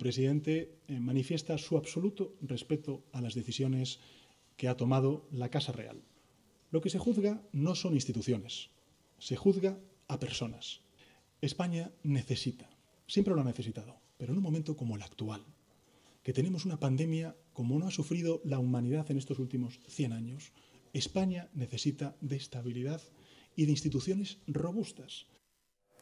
presidente, eh, manifiesta su absoluto respeto a las decisiones que ha tomado la Casa Real. Lo que se juzga no son instituciones, se juzga a personas. España necesita, siempre lo ha necesitado, pero en un momento como el actual, que tenemos una pandemia como no ha sufrido la humanidad en estos últimos 100 años, España necesita de estabilidad y de instituciones robustas.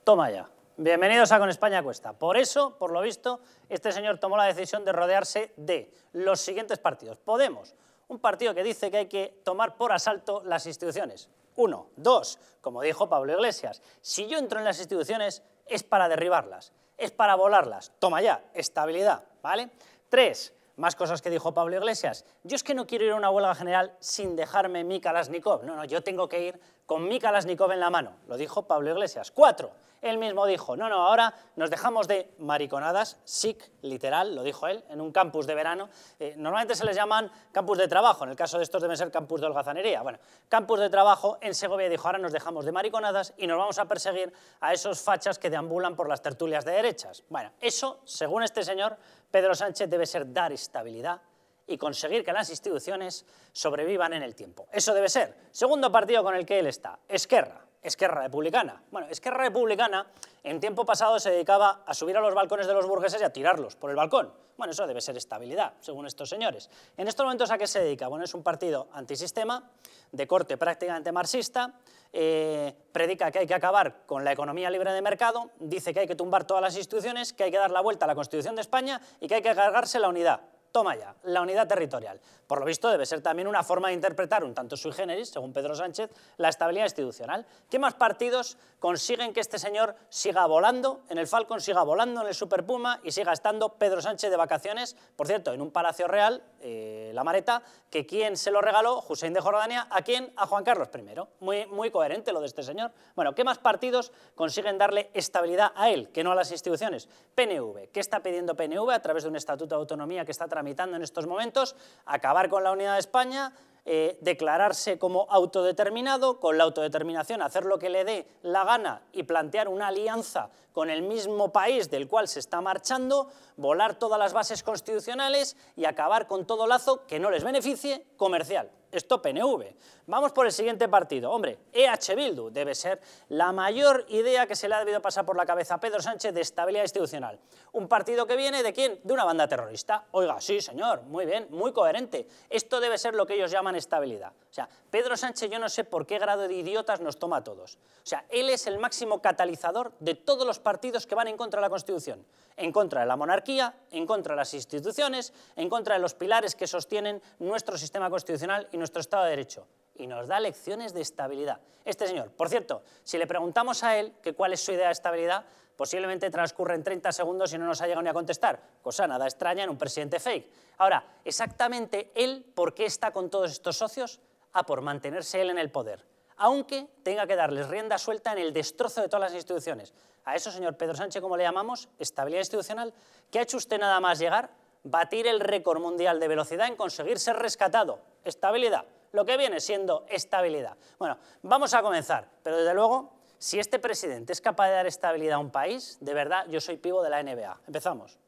Toma ya. Bienvenidos a Con España Cuesta. Por eso, por lo visto, este señor tomó la decisión de rodearse de los siguientes partidos. Podemos, un partido que dice que hay que tomar por asalto las instituciones. Uno. Dos, como dijo Pablo Iglesias, si yo entro en las instituciones es para derribarlas, es para volarlas. Toma ya, estabilidad, ¿vale? Tres, más cosas que dijo Pablo Iglesias. Yo es que no quiero ir a una huelga general sin dejarme mi Kalashnikov. No, no, yo tengo que ir con mi Kalashnikov en la mano. Lo dijo Pablo Iglesias. Cuatro. Él mismo dijo, no, no, ahora nos dejamos de mariconadas, SIC, literal, lo dijo él, en un campus de verano. Eh, normalmente se les llaman campus de trabajo, en el caso de estos deben ser campus de holgazanería. Bueno, campus de trabajo en Segovia dijo, ahora nos dejamos de mariconadas y nos vamos a perseguir a esos fachas que deambulan por las tertulias de derechas. Bueno, eso, según este señor, Pedro Sánchez debe ser dar estabilidad y conseguir que las instituciones sobrevivan en el tiempo. Eso debe ser. Segundo partido con el que él está, Esquerra. Esquerra Republicana. Bueno, Esquerra Republicana en tiempo pasado se dedicaba a subir a los balcones de los burgueses y a tirarlos por el balcón. Bueno, eso debe ser estabilidad, según estos señores. En estos momentos, ¿a qué se dedica? Bueno, es un partido antisistema, de corte prácticamente marxista, eh, predica que hay que acabar con la economía libre de mercado, dice que hay que tumbar todas las instituciones, que hay que dar la vuelta a la Constitución de España y que hay que cargarse la unidad. Toma ya, la unidad territorial. Por lo visto, debe ser también una forma de interpretar, un tanto sui generis, según Pedro Sánchez, la estabilidad institucional. ¿Qué más partidos consiguen que este señor siga volando en el Falcon, siga volando en el Super Puma y siga estando Pedro Sánchez de vacaciones? Por cierto, en un palacio real, eh, la mareta, que quién se lo regaló, Hussein de Jordania, ¿a quién? A Juan Carlos I. Muy, muy coherente lo de este señor. Bueno, ¿qué más partidos consiguen darle estabilidad a él, que no a las instituciones? PNV. ¿Qué está pidiendo PNV a través de un estatuto de autonomía que está tramitando en estos momentos, acabar con la unidad de España, eh, declararse como autodeterminado, con la autodeterminación hacer lo que le dé la gana y plantear una alianza con el mismo país del cual se está marchando, volar todas las bases constitucionales y acabar con todo lazo que no les beneficie comercial. Esto PNV. Vamos por el siguiente partido. Hombre, EH Bildu debe ser la mayor idea que se le ha debido pasar por la cabeza a Pedro Sánchez de estabilidad institucional. Un partido que viene de quién? De una banda terrorista. Oiga, sí, señor, muy bien, muy coherente. Esto debe ser lo que ellos llaman estabilidad. O sea, Pedro Sánchez yo no sé por qué grado de idiotas nos toma a todos. O sea, él es el máximo catalizador de todos los partidos que van en contra de la Constitución, en contra de la monarquía, en contra de las instituciones, en contra de los pilares que sostienen nuestro sistema constitucional y nuestro Estado de Derecho. Y nos da lecciones de estabilidad. Este señor, por cierto, si le preguntamos a él que cuál es su idea de estabilidad, Posiblemente transcurren 30 segundos y no nos ha llegado ni a contestar. Cosa nada extraña en un presidente fake. Ahora, exactamente él, ¿por qué está con todos estos socios? A ah, por mantenerse él en el poder. Aunque tenga que darles rienda suelta en el destrozo de todas las instituciones. A eso, señor Pedro Sánchez, como le llamamos, estabilidad institucional, ¿qué ha hecho usted nada más llegar? Batir el récord mundial de velocidad en conseguir ser rescatado. Estabilidad lo que viene siendo estabilidad. Bueno, vamos a comenzar, pero desde luego si este presidente es capaz de dar estabilidad a un país, de verdad yo soy pivo de la NBA. Empezamos.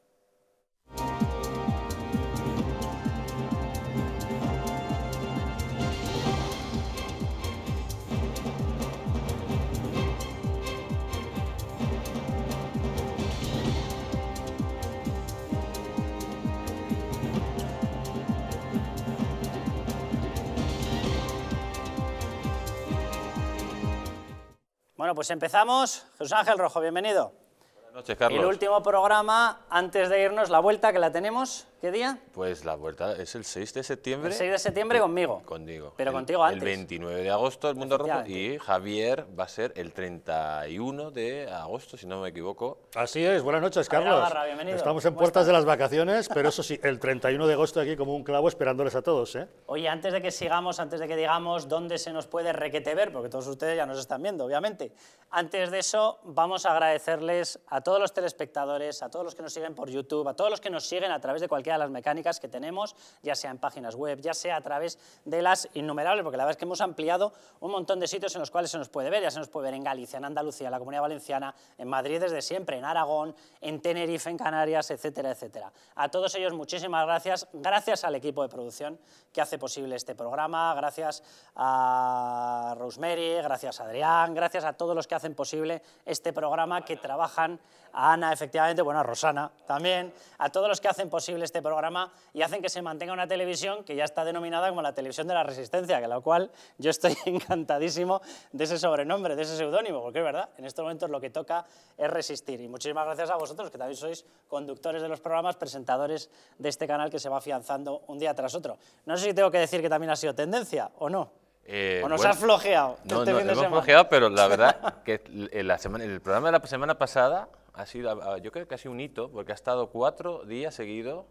Bueno, pues empezamos. Jesús Ángel Rojo, bienvenido. Buenas noches, Carlos. El último programa, antes de irnos, la vuelta que la tenemos. ¿Qué día? Pues la vuelta es el 6 de septiembre. El 6 de septiembre conmigo. Conmigo. Pero contigo antes. El 29 de agosto, el Mundo Rojo. Y Javier va a ser el 31 de agosto, si no me equivoco. Así es. Buenas noches, Carlos. Estamos en puertas de las vacaciones, pero eso sí, el 31 de agosto aquí como un clavo esperándoles a todos. ¿eh? Oye, antes de que sigamos, antes de que digamos dónde se nos puede requete ver, porque todos ustedes ya nos están viendo, obviamente. Antes de eso, vamos a agradecerles a todos los telespectadores, a todos los que nos siguen por YouTube, a todos los que nos siguen a través de cualquier las mecánicas que tenemos, ya sea en páginas web, ya sea a través de las innumerables, porque la verdad es que hemos ampliado un montón de sitios en los cuales se nos puede ver, ya se nos puede ver en Galicia, en Andalucía, en la Comunidad Valenciana, en Madrid desde siempre, en Aragón, en Tenerife, en Canarias, etcétera, etcétera. A todos ellos muchísimas gracias, gracias al equipo de producción que hace posible este programa, gracias a Rosemary, gracias a Adrián, gracias a todos los que hacen posible este programa que trabajan, a Ana efectivamente, bueno, a Rosana también, a todos los que hacen posible este este programa y hacen que se mantenga una televisión que ya está denominada como la televisión de la resistencia, que lo cual yo estoy encantadísimo de ese sobrenombre, de ese seudónimo, porque es verdad, en estos momentos lo que toca es resistir. Y muchísimas gracias a vosotros, que también sois conductores de los programas, presentadores de este canal que se va afianzando un día tras otro. No sé si tengo que decir que también ha sido tendencia o no. Eh, ¿O nos has flojeado? No, este no, hemos flojeado, pero la verdad que el programa de la semana pasada ha sido, ah, yo creo que ha sido un hito, porque ha estado cuatro días seguidos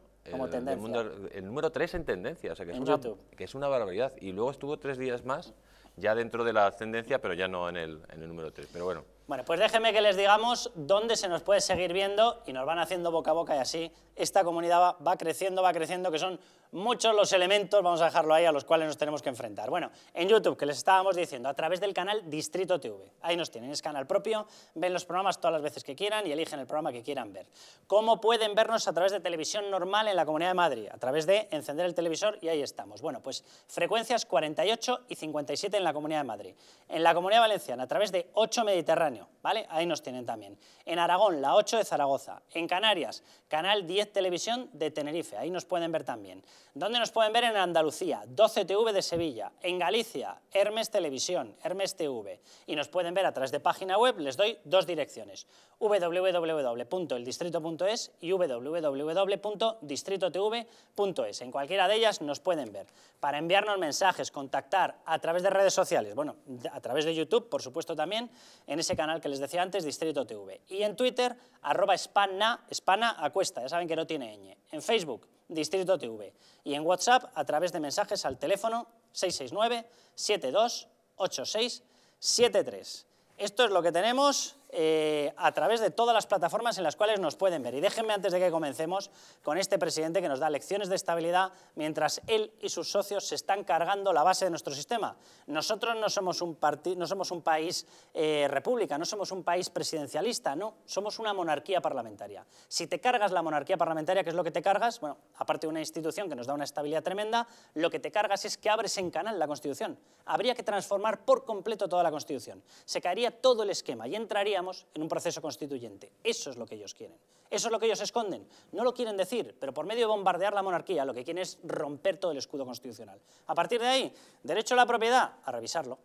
el, número 3 en tendencia, o sea, que es, una, que es una barbaridad. Y luego estuvo tres días más ya dentro de la ascendencia, pero ya no en el, número 3. Pero bueno. Bueno, pues déjenme que les digamos dónde se nos puede seguir viendo y nos van haciendo boca a boca y así esta comunidad va creciendo, va creciendo, que son muchos los elementos, vamos a dejarlo ahí, a los cuales nos tenemos que enfrentar. Bueno, en YouTube, que les estábamos diciendo, a través del canal Distrito TV. Ahí nos tienen, es canal propio, ven los programas todas las veces que quieran y eligen el programa que quieran ver. ¿Cómo pueden vernos a través de televisión normal en la Comunidad de Madrid? A través de encender el televisor y ahí estamos. Bueno, pues frecuencias 48 y 57 en la Comunidad de Madrid. En la Comunidad Valenciana, a través de 8 Mediterráneo, ¿vale? Ahí nos tienen también. En Aragón, la 8 de Zaragoza. En Canarias, Canal 10 Televisión de Tenerife, ahí nos pueden ver también. ¿Dónde nos pueden ver? En Andalucía, 12TV de Sevilla, en Galicia, Hermes Televisión, Hermes TV. Y nos pueden ver a través de página web, les doy dos direcciones, www.eldistrito.es y www.distritotv.es. En cualquiera de ellas nos pueden ver. Para enviarnos mensajes, contactar a través de redes sociales, bueno, a través de YouTube, por supuesto también, en ese canal que les decía antes, Distrito TV. Y en Twitter, arroba espana, espana acuesta, ya saben que no tiene ñ. En Facebook, Distrito TV y en WhatsApp a través de mensajes al teléfono 669 72 86 73. Esto es lo que tenemos eh, a través de todas las plataformas en las cuales nos pueden ver. Y déjenme antes de que comencemos con este presidente que nos da lecciones de estabilidad mientras él y sus socios se están cargando la base de nuestro sistema. Nosotros no somos un, no somos un país eh, república, no somos un país presidencialista, no, somos una monarquía parlamentaria. Si te cargas la monarquía parlamentaria, que es lo que te cargas, bueno, aparte de una institución que nos da una estabilidad tremenda, lo que te cargas es que abres en canal la Constitución. Habría que transformar por completo toda la Constitución. Se caería todo el esquema y entraría en un proceso constituyente. Eso es lo que ellos quieren. Eso es lo que ellos esconden. No lo quieren decir, pero por medio de bombardear la monarquía lo que quieren es romper todo el escudo constitucional. A partir de ahí, derecho a la propiedad, a revisarlo.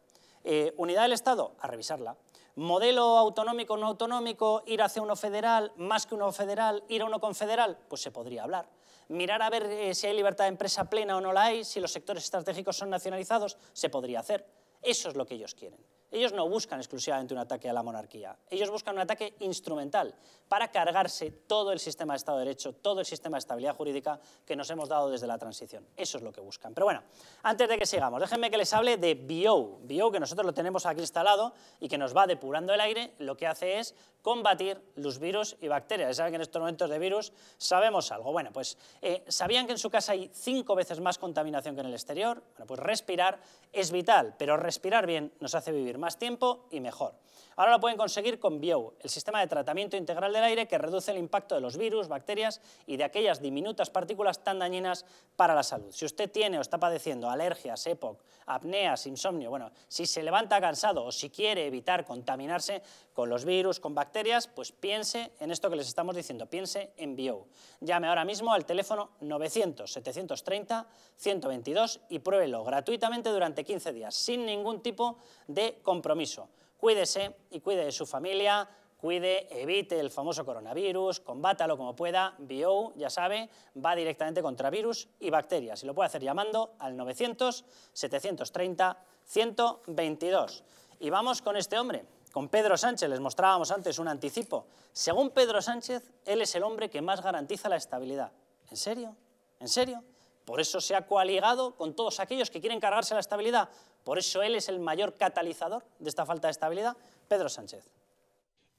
Eh, unidad del Estado, a revisarla. Modelo autonómico, no autonómico, ir hacia uno federal, más que uno federal, ir a uno confederal, pues se podría hablar. Mirar a ver eh, si hay libertad de empresa plena o no la hay, si los sectores estratégicos son nacionalizados, se podría hacer. Eso es lo que ellos quieren. Ellos no buscan exclusivamente un ataque a la monarquía, ellos buscan un ataque instrumental para cargarse todo el sistema de Estado de Derecho, todo el sistema de estabilidad jurídica que nos hemos dado desde la transición. Eso es lo que buscan. Pero bueno, antes de que sigamos, déjenme que les hable de BIO. BIO, que nosotros lo tenemos aquí instalado y que nos va depurando el aire, lo que hace es combatir los virus y bacterias. Ya saben que en estos momentos de virus sabemos algo. Bueno, pues eh, sabían que en su casa hay cinco veces más contaminación que en el exterior. Bueno, pues respirar es vital, pero respirar bien nos hace vivir más tiempo y mejor. Ahora lo pueden conseguir con Bio, el sistema de tratamiento integral del aire que reduce el impacto de los virus, bacterias y de aquellas diminutas partículas tan dañinas para la salud. Si usted tiene o está padeciendo alergias, EPOC, apneas, insomnio, bueno, si se levanta cansado o si quiere evitar contaminarse, con los virus, con bacterias, pues piense en esto que les estamos diciendo, piense en Bio. Llame ahora mismo al teléfono 900-730-122 y pruébelo gratuitamente durante 15 días, sin ningún tipo de compromiso. Cuídese y cuide de su familia, cuide, evite el famoso coronavirus, combátalo como pueda. Bio, ya sabe, va directamente contra virus y bacterias y lo puede hacer llamando al 900 730 122. Y vamos con este hombre, con Pedro Sánchez les mostrábamos antes un anticipo. Según Pedro Sánchez, él es el hombre que más garantiza la estabilidad. ¿En serio? ¿En serio? Por eso se ha coaligado con todos aquellos que quieren cargarse la estabilidad. Por eso él es el mayor catalizador de esta falta de estabilidad, Pedro Sánchez.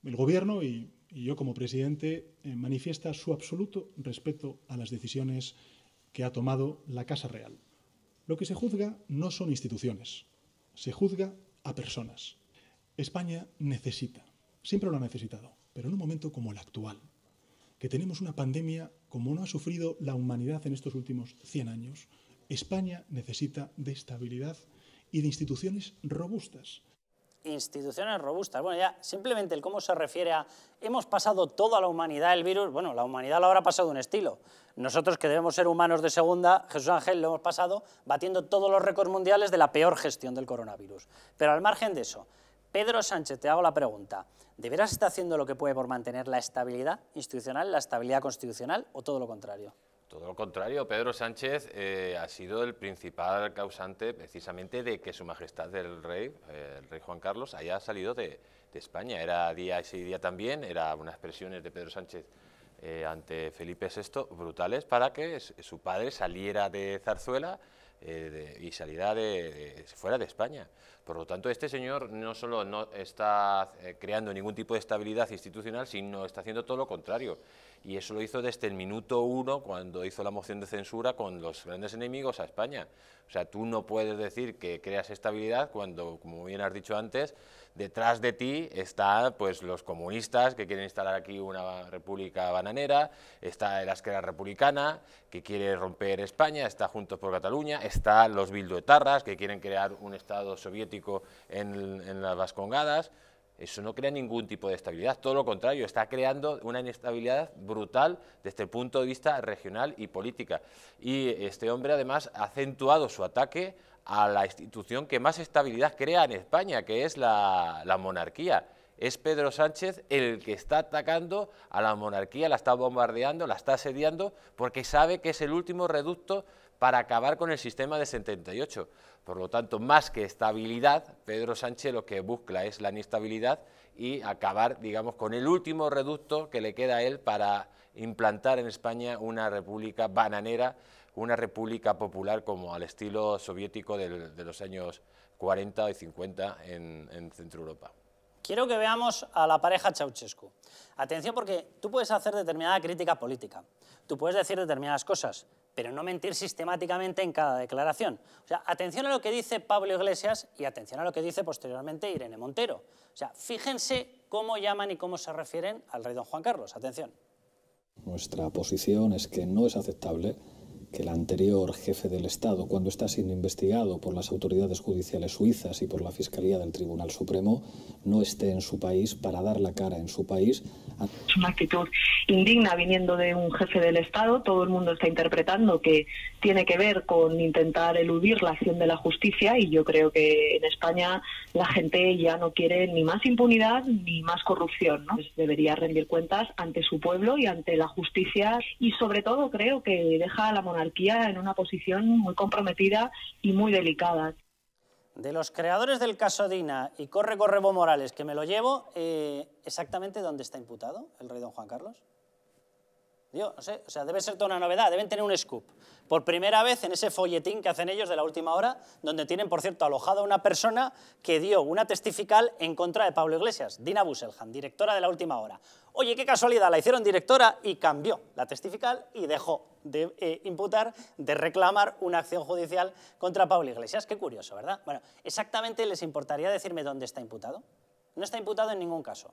El Gobierno y, yo como presidente eh, manifiesta su absoluto respeto a las decisiones que ha tomado la Casa Real. Lo que se juzga no son instituciones, se juzga a personas. España necesita, siempre lo ha necesitado, pero en un momento como el actual, que tenemos una pandemia como no ha sufrido la humanidad en estos últimos 100 años, España necesita de estabilidad y de instituciones robustas. Instituciones robustas. Bueno, ya simplemente el cómo se refiere a hemos pasado toda la humanidad el virus, bueno, la humanidad lo habrá pasado un estilo. Nosotros que debemos ser humanos de segunda, Jesús Ángel, lo hemos pasado batiendo todos los récords mundiales de la peor gestión del coronavirus. Pero al margen de eso, Pedro Sánchez, te hago la pregunta. ¿De veras está haciendo lo que puede por mantener la estabilidad institucional, la estabilidad constitucional o todo lo contrario? Todo lo contrario, Pedro Sánchez eh, ha sido el principal causante precisamente de que su majestad el rey, eh, el rey Juan Carlos, haya salido de, España. Era día ese día también, eran unas presiones de Pedro Sánchez eh, ante Felipe VI brutales para que su padre saliera de Zarzuela eh, y salirá fuera de España. Por lo tanto, este señor no solo no está eh, creando ningún tipo de estabilidad institucional, sino está haciendo todo lo contrario. Y eso lo hizo desde el minuto uno, cuando hizo la moción de censura con los grandes enemigos a España. O sea, tú no puedes decir que creas estabilidad cuando, como bien has dicho antes, Detrás de ti están pues, los comunistas que quieren instalar aquí una república bananera, está la esquera republicana que quiere romper España, está Juntos por Cataluña, está los bilduetarras que quieren crear un Estado soviético en, en las Vascongadas. Eso no crea ningún tipo de estabilidad, todo lo contrario, está creando una inestabilidad brutal desde el punto de vista regional y política. Y este hombre además ha acentuado su ataque a la institución que más estabilidad crea en España, que es la, monarquía. Es Pedro Sánchez el que está atacando a la monarquía, la está bombardeando, la está asediando, porque sabe que es el último reducto para acabar con el sistema de 78. Por lo tanto, más que estabilidad, Pedro Sánchez lo que busca es la inestabilidad y acabar, digamos, con el último reducto que le queda a él para implantar en España una república bananera una república popular como al estilo soviético de, los años 40 y 50 en, en Centro Europa. Quiero que veamos a la pareja Ceausescu. Atención porque tú puedes hacer determinada crítica política, tú puedes decir determinadas cosas, pero no mentir sistemáticamente en cada declaración. O sea, atención a lo que dice Pablo Iglesias y atención a lo que dice posteriormente Irene Montero. O sea, fíjense cómo llaman y cómo se refieren al rey don Juan Carlos. Atención. Nuestra posición es que no es aceptable que el anterior jefe del Estado, cuando está siendo investigado por las autoridades judiciales suizas y por la Fiscalía del Tribunal Supremo, no esté en su país para dar la cara en su país. Es una actitud indigna viniendo de un jefe del Estado. Todo el mundo está interpretando que tiene que ver con intentar eludir la acción de la justicia y yo creo que en España la gente ya no quiere ni más impunidad ni más corrupción. ¿no? Pues debería rendir cuentas ante su pueblo y ante la justicia y sobre todo creo que deja a la monarquía en una posición muy comprometida y muy delicada. De los creadores del caso Dina y Corre Correbo Morales, que me lo llevo, eh, ¿exactamente dónde está imputado el rey don Juan Carlos? Yo o sea, debe ser toda una novedad, deben tener un scoop. Por primera vez en ese folletín que hacen ellos de la última hora, donde tienen, por cierto, alojado a una persona que dio una testifical en contra de Pablo Iglesias, Dina Busselhan, directora de la última hora. Oye, qué casualidad, la hicieron directora y cambió la testifical y dejó de eh, imputar, de reclamar una acción judicial contra Pablo Iglesias. Qué curioso, ¿verdad? Bueno, exactamente les importaría decirme dónde está imputado. No está imputado en ningún caso.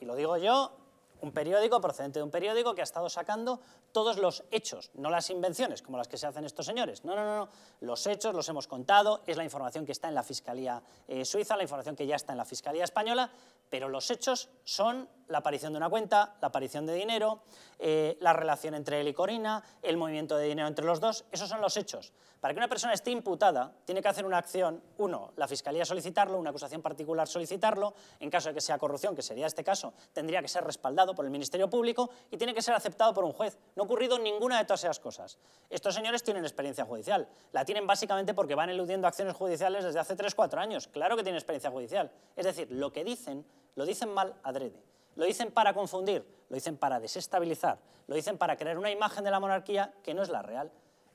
y lo digo yo un periódico procedente de un periódico que ha estado sacando todos los hechos, no las invenciones como las que se hacen estos señores. No, no, no, no. los hechos los hemos contado, es la información que está en la Fiscalía eh, Suiza, la información que ya está en la Fiscalía Española, pero los hechos son la aparición de una cuenta, la aparición de dinero, eh, la relación entre él y Corina, el movimiento de dinero entre los dos, esos son los hechos. Para que una persona esté imputada, tiene que hacer una acción, uno, la fiscalía solicitarlo, una acusación particular solicitarlo, en caso de que sea corrupción, que sería este caso, tendría que ser respaldado por el Ministerio Público y tiene que ser aceptado por un juez. No ha ocurrido ninguna de todas esas cosas. Estos señores tienen experiencia judicial. La tienen básicamente porque van eludiendo acciones judiciales desde hace 3-4 años. Claro que tienen experiencia judicial. Es decir, lo que dicen, lo dicen mal adrede. Lo dicen para confundir, lo dicen para desestabilizar, lo dicen para crear una imagen de la monarquía que no es la real.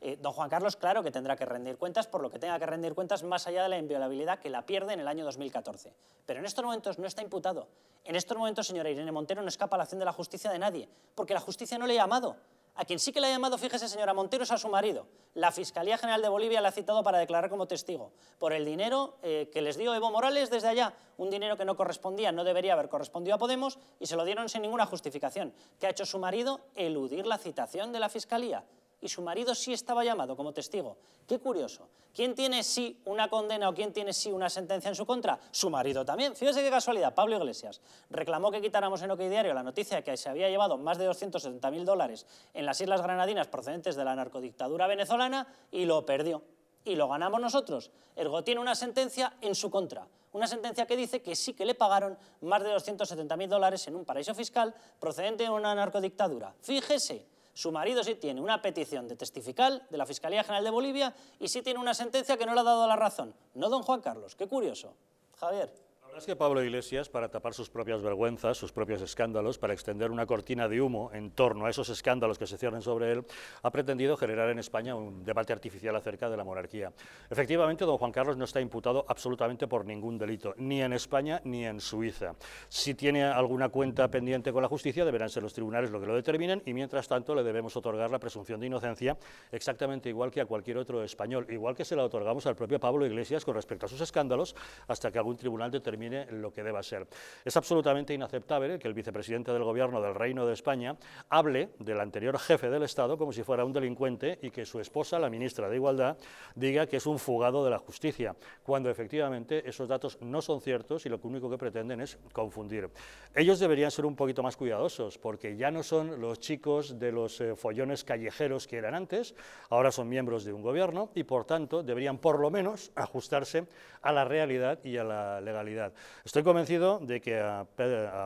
Eh, don Juan Carlos, claro que tendrá que rendir cuentas por lo que tenga que rendir cuentas más allá de la inviolabilidad que la pierde en el año 2014. Pero en estos momentos no está imputado. En estos momentos, señora Irene Montero, no escapa la acción de la justicia de nadie, porque la justicia no le ha llamado. A quien sí que le ha llamado, fíjese señora Montero, es a su marido. La Fiscalía General de Bolivia la ha citado para declarar como testigo por el dinero eh, que les dio Evo Morales desde allá, un dinero que no correspondía, no debería haber correspondido a Podemos y se lo dieron sin ninguna justificación. ¿Qué ha hecho su marido? Eludir la citación de la Fiscalía y su marido sí estaba llamado como testigo. Qué curioso. ¿Quién tiene sí una condena o quién tiene sí una sentencia en su contra? Su marido también. Fíjese qué casualidad. Pablo Iglesias reclamó que quitáramos en OK Diario la noticia de que se había llevado más de 270.000 dólares en las Islas Granadinas procedentes de la narcodictadura venezolana y lo perdió. Y lo ganamos nosotros. Ergo tiene una sentencia en su contra. Una sentencia que dice que sí que le pagaron más de 270.000 dólares en un paraíso fiscal procedente de una narcodictadura. Fíjese su marido sí tiene una petición de testifical de la Fiscalía General de Bolivia y sí tiene una sentencia que no le ha dado la razón. No don Juan Carlos, qué curioso. Javier es que Pablo Iglesias, para tapar sus propias vergüenzas, sus propios escándalos, para extender una cortina de humo en torno a esos escándalos que se cierren sobre él, ha pretendido generar en España un debate artificial acerca de la monarquía. Efectivamente, don Juan Carlos no está imputado absolutamente por ningún delito, ni en España ni en Suiza. Si tiene alguna cuenta pendiente con la justicia, deberán ser los tribunales los que lo determinen y, mientras tanto, le debemos otorgar la presunción de inocencia exactamente igual que a cualquier otro español, igual que se la otorgamos al propio Pablo Iglesias con respecto a sus escándalos, hasta que algún tribunal determine mire lo que deba ser. Es absolutamente inaceptable que el vicepresidente del Gobierno del Reino de España hable del anterior jefe del Estado como si fuera un delincuente y que su esposa, la ministra de Igualdad, diga que es un fugado de la justicia, cuando efectivamente esos datos no son ciertos y lo único que pretenden es confundir. Ellos deberían ser un poquito más cuidadosos, porque ya no son los chicos de los eh, follones callejeros que eran antes, ahora son miembros de un gobierno y por tanto deberían por lo menos ajustarse a la realidad y a la legalidad. Estoy convencido de que a,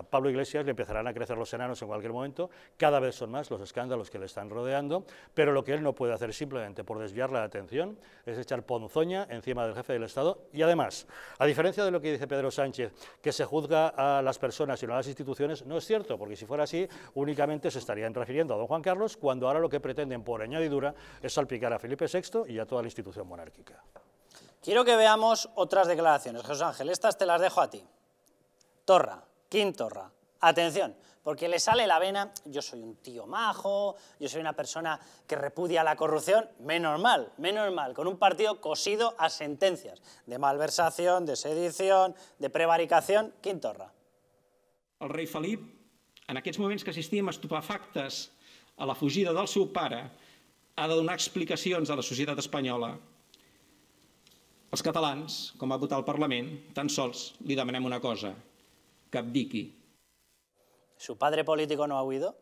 Pablo Iglesias le empezarán a crecer los enanos en cualquier momento, cada vez son más los escándalos que le están rodeando, pero lo que él no puede hacer simplemente por desviar la atención es echar ponzoña encima del jefe del Estado y además, a diferencia de lo que dice Pedro Sánchez, que se juzga a las personas y no a las instituciones, no es cierto, porque si fuera así, únicamente se estarían refiriendo a don Juan Carlos, cuando ahora lo que pretenden por añadidura es salpicar a Felipe VI y a toda la institución monárquica. Quiero que veamos otras declaraciones. Jesús Ángel, estas te las dejo a ti. Torra, Quintorra. Atención, porque le sale la vena, yo soy un tío majo, yo soy una persona que repudia la corrupción, menos mal, menos mal, con un partido cosido a sentencias de malversación, de sedición, de prevaricación, Quintorra. El rey Felip, en aquellos momentos que assistim estupefactes a la fugida del su pare, ha dado una explicación a la sociedad española, los catalans, como ha votar el Parlament, tan sols li demanem una cosa, que ¿Su padre político no ha huido?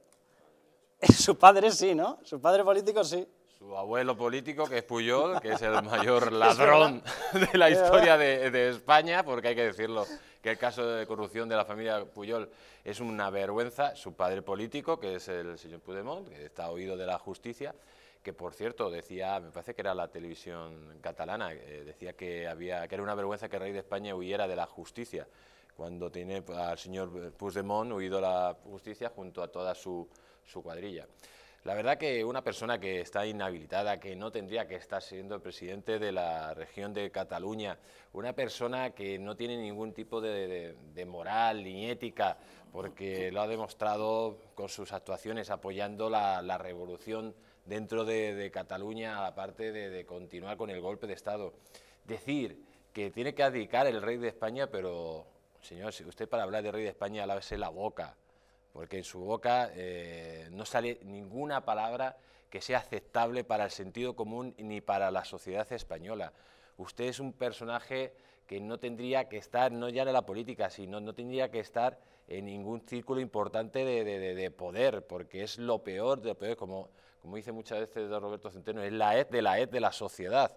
Su padre sí, ¿no? Su padre político sí. Su abuelo político, que es Puyol, que es el mayor ladrón de la historia de, España, porque hay que decirlo, que el caso de corrupción de la familia Puyol es una vergüenza. Su padre político, que es el señor Pudemont, que está oído de la justicia, que por cierto decía, me parece que era la televisión catalana, eh, decía que, había, que era una vergüenza que el rey de España huyera de la justicia, cuando tiene eh, al señor Puigdemont huido la justicia junto a toda su, su cuadrilla. La verdad que una persona que está inhabilitada, que no tendría que estar siendo presidente de la región de Cataluña, una persona que no tiene ningún tipo de, moral ni ética, porque lo ha demostrado con sus actuaciones apoyando la revolución dentro de, de Cataluña, aparte de, de continuar con el golpe de Estado. Decir que tiene que abdicar el rey de España, pero, señor, si usted para hablar de rey de España, lávese la boca, porque en su boca eh, no sale ninguna palabra que sea aceptable para el sentido común ni para la sociedad española. Usted es un personaje que no tendría que estar, no ya en la política, sino no tendría que estar en ningún círculo importante de, poder, porque es lo peor, de lo peor, como, como dice muchas veces don Roberto Centeno, es la ed de la ed de la sociedad.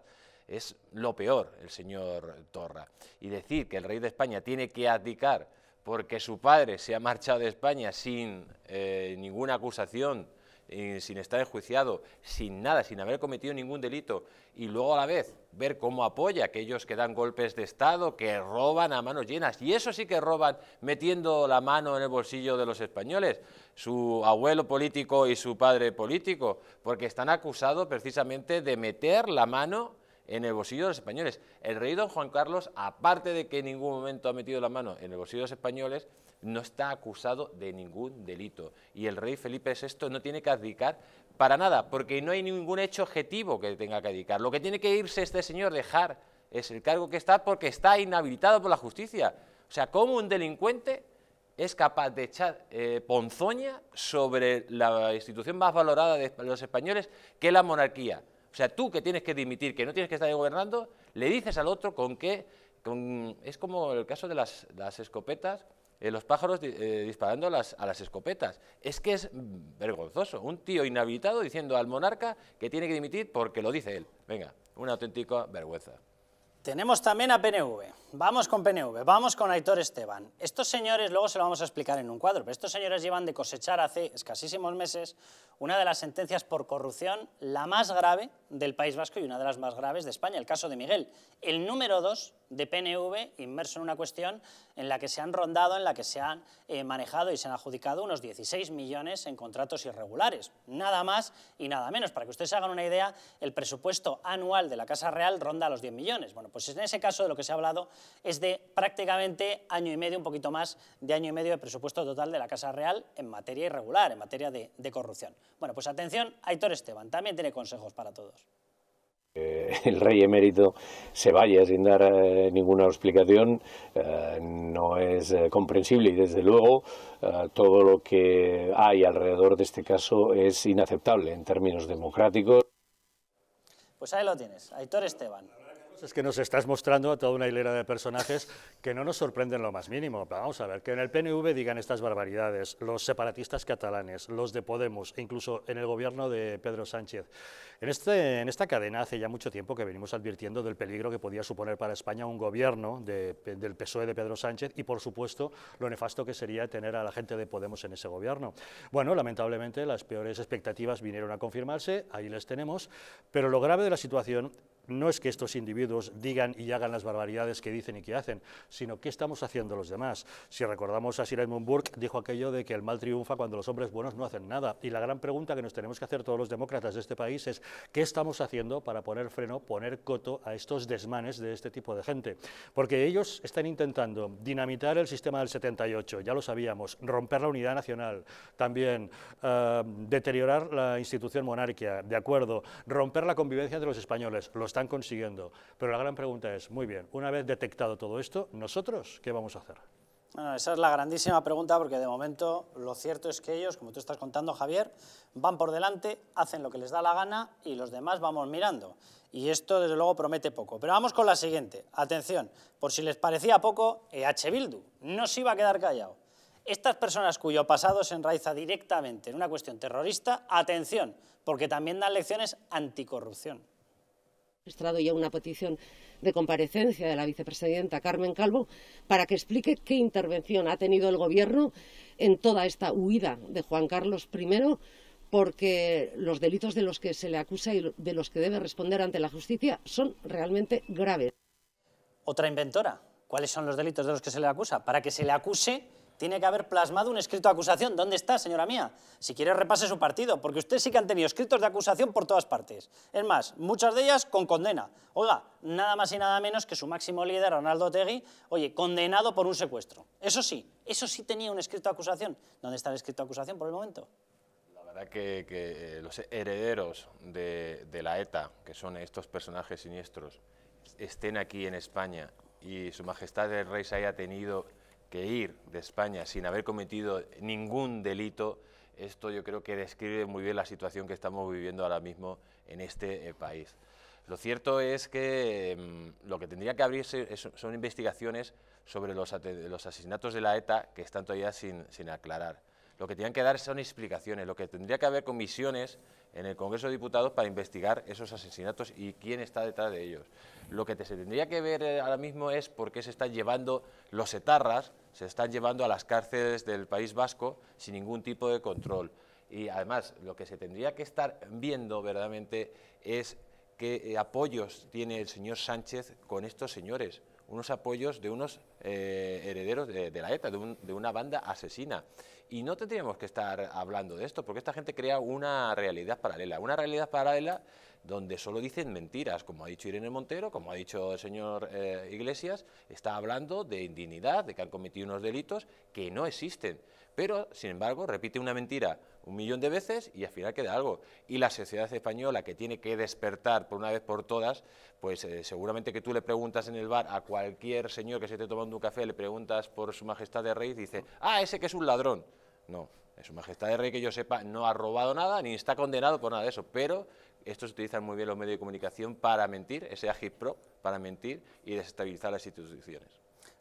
Es lo peor el señor Torra. Y decir que el rey de España tiene que abdicar porque su padre se ha marchado de España sin eh, ninguna acusación eh, sin estar enjuiciado, sin nada, sin haber cometido ningún delito, y luego a la vez ver cómo apoya a aquellos que dan golpes de Estado, que roban a manos llenas, y eso sí que roban metiendo la mano en el bolsillo de los españoles, su abuelo político y su padre político, porque están acusados precisamente de meter la mano en el bolsillo de los españoles. El rey don Juan Carlos, aparte de que en ningún momento ha metido la mano en el bolsillo de los españoles, no está acusado de ningún delito. Y el rey Felipe VI no tiene que abdicar para nada, porque no hay ningún hecho objetivo que tenga que abdicar. Lo que tiene que irse este señor, dejar, es el cargo que está porque está inhabilitado por la justicia. O sea, ¿cómo un delincuente es capaz de echar eh, ponzoña sobre la institución más valorada de los españoles, que es la monarquía? O sea, tú que tienes que dimitir, que no tienes que estar gobernando, le dices al otro con qué... es como el caso de las escopetas eh, los pájaros eh, disparando las, a las escopetas. Es que es vergonzoso. Un tío inhabilitado diciendo al monarca que tiene que dimitir porque lo dice él. Venga, una auténtica vergüenza. Tenemos también a PNV. Vamos con PNV, vamos con Aitor Esteban. Estos señores, luego se lo vamos a explicar en un cuadro, pero estos señores llevan de cosechar hace escasísimos meses una de las sentencias por corrupción, la más grave del País Vasco y una de las más graves de España, el caso de Miguel. El número dos de PNV inmerso en una cuestión en la que se han rondado, en la que se han eh, manejado y se han adjudicado unos 16 millones en contratos irregulares. Nada más y nada menos. Para que ustedes hagan una idea, el presupuesto anual de la Casa Real ronda los 10 millones. Bueno, pues en ese caso de lo que se ha hablado es de prácticamente año y medio, un poquito más de año y medio de presupuesto total de la Casa Real en materia irregular, en materia de, corrupción. Bueno, pues atención, Aitor Esteban también tiene consejos para todos. Eh, el rey emérito se vaya sin dar eh, ninguna explicación eh, no es comprensible y desde luego todo lo que hay alrededor de este caso es inaceptable en términos democráticos. Pues ahí lo tienes, Aitor Esteban. Pues es que nos estás mostrando a toda una hilera de personajes que no nos sorprenden lo más mínimo. Vamos a ver, que en el PNV digan estas barbaridades, los separatistas catalanes, los de Podemos, e incluso en el gobierno de Pedro Sánchez. En, este, en esta cadena hace ya mucho tiempo que venimos advirtiendo del peligro que podía suponer para España un gobierno del PSOE de Pedro Sánchez y, por supuesto, lo nefasto que sería tener a la gente de Podemos en ese gobierno. Bueno, lamentablemente las peores expectativas vinieron a confirmarse, ahí les tenemos, pero lo grave de la situación no es que estos individuos digan y hagan las barbaridades que dicen y que hacen, sino qué estamos haciendo los demás. Si recordamos a Sir Edmund Burke, dijo aquello de que el mal triunfa cuando los hombres buenos no hacen nada. Y la gran pregunta que nos tenemos que hacer todos los demócratas de este país es qué estamos haciendo para poner freno, poner coto a estos desmanes de este tipo de gente. Porque ellos están intentando dinamitar el sistema del 78, ya lo sabíamos, romper la unidad nacional, también eh, deteriorar la institución monárquica, de acuerdo, romper la convivencia de los españoles. los consiguiendo. Pero la gran pregunta es, muy bien, una vez detectado todo esto, ¿nosotros qué vamos a hacer? esa es la grandísima pregunta porque de momento lo cierto es que ellos, como tú estás contando Javier, van por delante, hacen lo que les da la gana y los demás vamos mirando. Y esto desde luego promete poco. Pero vamos con la siguiente. Atención, por si les parecía poco, EH Bildu no se iba a quedar callado. Estas personas cuyo pasado se enraiza directamente en una cuestión terrorista, atención, porque también dan lecciones anticorrupción registrado ya una petición de comparecencia de la vicepresidenta Carmen Calvo para que explique qué intervención ha tenido el Gobierno en toda esta huida de Juan Carlos I porque los delitos de los que se le acusa y de los que debe responder ante la justicia son realmente graves. Otra inventora. ¿Cuáles son los delitos de los que se le acusa? Para que se le acuse tiene que haber plasmado un escrito de acusación. ¿Dónde está, señora mía? Si quiere, repase su partido, porque usted sí que han tenido escritos de acusación por todas partes. Es más, muchas de ellas con condena. Oiga, nada más y nada menos que su máximo líder, Ronaldo Tegui, oye, condenado por un secuestro. Eso sí, eso sí tenía un escrito de acusación. ¿Dónde está el escrito de acusación por el momento? La verdad que, eh, los herederos de, la ETA, que son estos personajes siniestros, estén aquí en España y su majestad el rey se haya tenido que ir de España sin haber cometido ningún delito, esto yo creo que describe muy bien la situación que estamos viviendo ahora mismo en este eh, país. Lo cierto es que mm, lo que tendría que abrirse son investigaciones sobre los, los, asesinatos de la ETA que están todavía sin, sin aclarar. Lo que tendrían que dar son explicaciones, lo que tendría que haber comisiones en el Congreso de Diputados para investigar esos asesinatos y quién está detrás de ellos. Lo que se tendría que ver eh, ahora mismo es por qué se están llevando los etarras se están llevando a las cárceles del País Vasco sin ningún tipo de control. Y además, lo que se tendría que estar viendo verdaderamente es qué eh, apoyos tiene el señor Sánchez con estos señores, unos apoyos de unos eh, herederos de, la ETA, de, de, una banda asesina. Y no tendríamos que estar hablando de esto, porque esta gente crea una realidad paralela, una realidad paralela donde solo dicen mentiras, como ha dicho Irene Montero, como ha dicho el señor eh, Iglesias, está hablando de indignidad, de que han cometido unos delitos que no existen. Pero, sin embargo, repite una mentira un millón de veces y al final queda algo. Y la sociedad española, que tiene que despertar por una vez por todas, pues eh, seguramente que tú le preguntas en el bar a cualquier señor que se esté tomando un café, le preguntas por su majestad de rey, y dice, ah, ese que es un ladrón. No, su majestad de rey que yo sepa no ha robado nada ni está condenado por nada de eso, pero estos utilizan muy bien los medios de comunicación para mentir, ese agitprop, para mentir y desestabilizar las instituciones.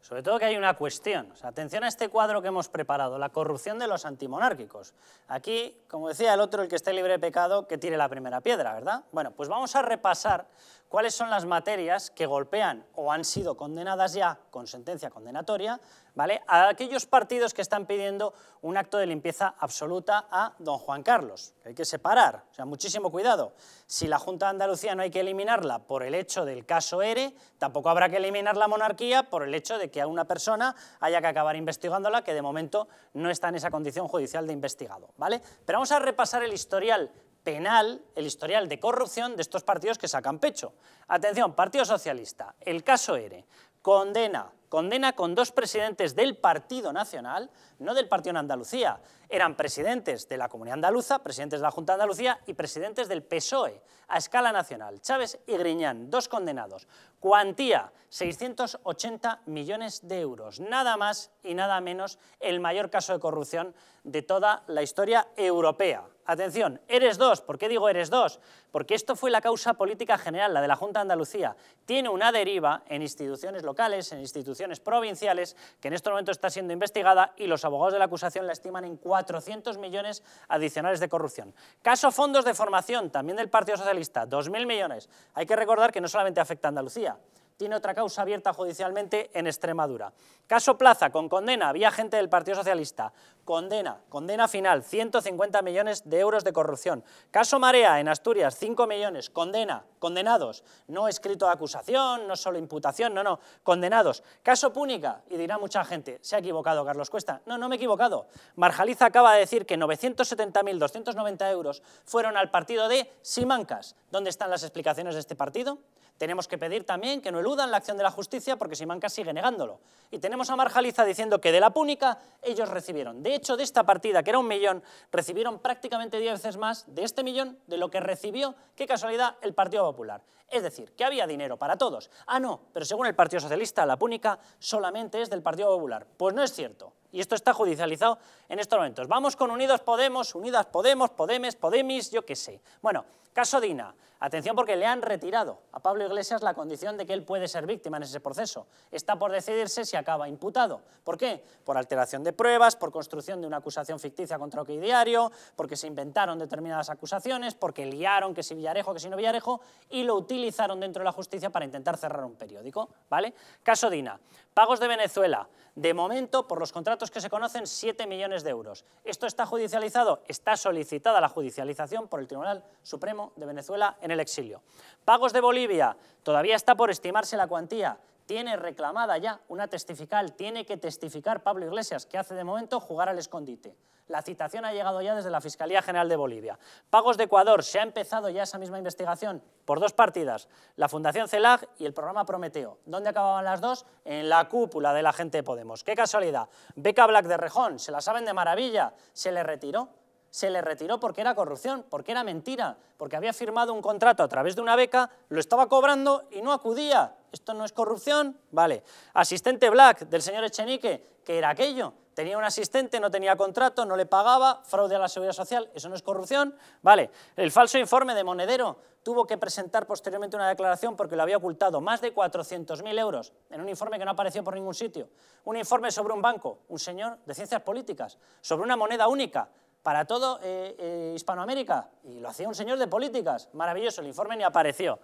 Sobre todo que hay una cuestión. atención a este cuadro que hemos preparado, la corrupción de los antimonárquicos. Aquí, como decía el otro, el que esté libre de pecado, que tire la primera piedra, ¿verdad? Bueno, pues vamos a repasar cuáles son las materias que golpean o han sido condenadas ya con sentencia condenatoria ¿vale? a aquellos partidos que están pidiendo un acto de limpieza absoluta a don Juan Carlos. hay que separar, o sea, muchísimo cuidado. Si la Junta de Andalucía no hay que eliminarla por el hecho del caso ERE, tampoco habrá que eliminar la monarquía por el hecho de que a una persona haya que acabar investigándola que de momento no está en esa condición judicial de investigado. ¿vale? Pero vamos a repasar el historial penal el historial de corrupción de estos partidos que sacan pecho. Atención, Partido Socialista, el caso ERE, condena, condena con dos presidentes del Partido Nacional, no del Partido en Andalucía, eran presidentes de la Comunidad Andaluza, presidentes de la Junta de Andalucía y presidentes del PSOE a escala nacional, Chávez y Griñán, dos condenados, cuantía 680 millones de euros, nada más y nada menos el mayor caso de corrupción de toda la historia europea. Atención, eres dos. ¿Por qué digo eres dos? Porque esto fue la causa política general, la de la Junta de Andalucía. Tiene una deriva en instituciones locales, en instituciones provinciales, que en este momento está siendo investigada y los abogados de la acusación la estiman en 400 millones adicionales de corrupción. Caso fondos de formación, también del Partido Socialista, 2.000 millones. Hay que recordar que no solamente afecta a Andalucía, tiene otra causa abierta judicialmente en Extremadura. Caso Plaza, con condena, había gente del Partido Socialista. Condena, condena final, 150 millones de euros de corrupción. Caso Marea, en Asturias, 5 millones, condena, condenados. No escrito acusación, no solo imputación, no, no, condenados. Caso Púnica, y dirá mucha gente, se ha equivocado Carlos Cuesta. No, no me he equivocado. Marjaliza acaba de decir que 970.290 euros fueron al partido de Simancas. ¿Dónde están las explicaciones de este partido? Tenemos que pedir también que no eludan la acción de la justicia porque Simancas sigue negándolo. Y tenemos a Marjaliza diciendo que de la púnica ellos recibieron. De hecho, de esta partida, que era un millón, recibieron prácticamente 10 veces más de este millón de lo que recibió, qué casualidad, el Partido Popular. Es decir, que había dinero para todos. Ah, no, pero según el Partido Socialista, la púnica solamente es del Partido Popular. Pues no es cierto. Y esto está judicializado en estos momentos. Vamos con Unidos Podemos, Unidas Podemos, Podemes, Podemis, yo qué sé. Bueno, caso Dina. Atención porque le han retirado a Pablo Iglesias la condición de que él puede ser víctima en ese proceso. Está por decidirse si acaba imputado. ¿Por qué? Por alteración de pruebas, por construcción de una acusación ficticia contra OK Diario, porque se inventaron determinadas acusaciones, porque liaron que si Villarejo, que si no Villarejo, y lo utilizaron dentro de la justicia para intentar cerrar un periódico. ¿Vale? Caso Dina. Pagos de Venezuela. De momento, por los contratos que se conocen, 7 millones de euros. ¿Esto está judicializado? Está solicitada la judicialización por el Tribunal Supremo de Venezuela en el exilio. Pagos de Bolivia, todavía está por estimarse la cuantía tiene reclamada ya una testifical, tiene que testificar Pablo Iglesias, que hace de momento jugar al escondite. La citación ha llegado ya desde la Fiscalía General de Bolivia. Pagos de Ecuador, se ha empezado ya esa misma investigación por dos partidas, la Fundación CELAG y el programa Prometeo. ¿Dónde acababan las dos? En la cúpula de la gente de Podemos. ¡Qué casualidad! Beca Black de Rejón, se la saben de maravilla, se le retiró se le retiró porque era corrupción, porque era mentira, porque había firmado un contrato a través de una beca, lo estaba cobrando y no acudía. ¿Esto no es corrupción? Vale. Asistente Black del señor Echenique, que era aquello? Tenía un asistente, no tenía contrato, no le pagaba, fraude a la seguridad social, ¿eso no es corrupción? Vale. El falso informe de Monedero tuvo que presentar posteriormente una declaración porque lo había ocultado, más de 400.000 euros, en un informe que no apareció por ningún sitio. Un informe sobre un banco, un señor de ciencias políticas, sobre una moneda única, para todo eh, eh, Hispanoamérica. Y lo hacía un señor de políticas. Maravilloso, el informe ni apareció.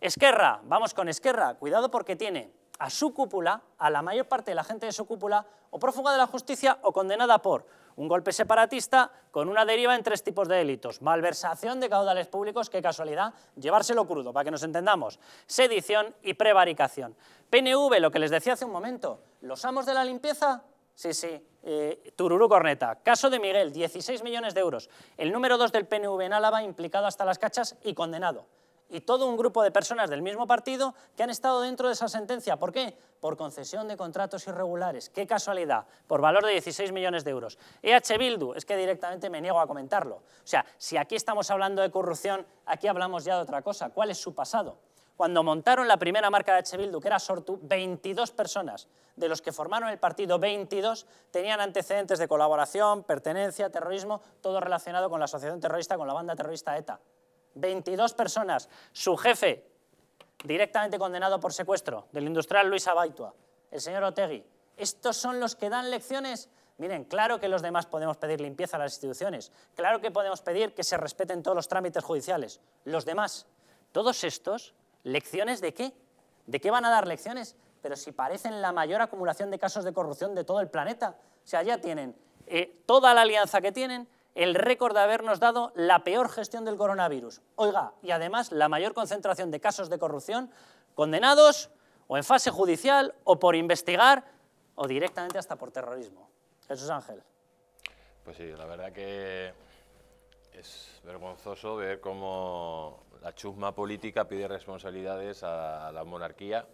Esquerra, vamos con Esquerra. Cuidado porque tiene a su cúpula, a la mayor parte de la gente de su cúpula, o prófuga de la justicia o condenada por un golpe separatista con una deriva en tres tipos de delitos. Malversación de caudales públicos, qué casualidad, llevárselo crudo, para que nos entendamos. Sedición y prevaricación. PNV, lo que les decía hace un momento, los amos de la limpieza Sí, sí. Eh, Tururu Corneta. Caso de Miguel, 16 millones de euros. El número 2 del PNV en Álava, implicado hasta las cachas y condenado. Y todo un grupo de personas del mismo partido que han estado dentro de esa sentencia. ¿Por qué? Por concesión de contratos irregulares. ¡Qué casualidad! Por valor de 16 millones de euros. EH Bildu, es que directamente me niego a comentarlo. O sea, si aquí estamos hablando de corrupción, aquí hablamos ya de otra cosa. ¿Cuál es su pasado? Cuando montaron la primera marca de H. que era Sortu, 22 personas de los que formaron el partido, 22, tenían antecedentes de colaboración, pertenencia, terrorismo, todo relacionado con la asociación terrorista, con la banda terrorista ETA. 22 personas. Su jefe, directamente condenado por secuestro, del industrial Luis Abaitua, el señor Otegui. ¿Estos son los que dan lecciones? Miren, claro que los demás podemos pedir limpieza a las instituciones, claro que podemos pedir que se respeten todos los trámites judiciales. Los demás, todos estos ¿Lecciones de qué? ¿De qué van a dar lecciones? Pero si parecen la mayor acumulación de casos de corrupción de todo el planeta. O sea, ya tienen eh, toda la alianza que tienen, el récord de habernos dado la peor gestión del coronavirus. Oiga, y además la mayor concentración de casos de corrupción condenados o en fase judicial o por investigar o directamente hasta por terrorismo. Jesús Ángel. Pues sí, la verdad que es vergonzoso ver cómo la chusma política pide responsabilidades a la monarquía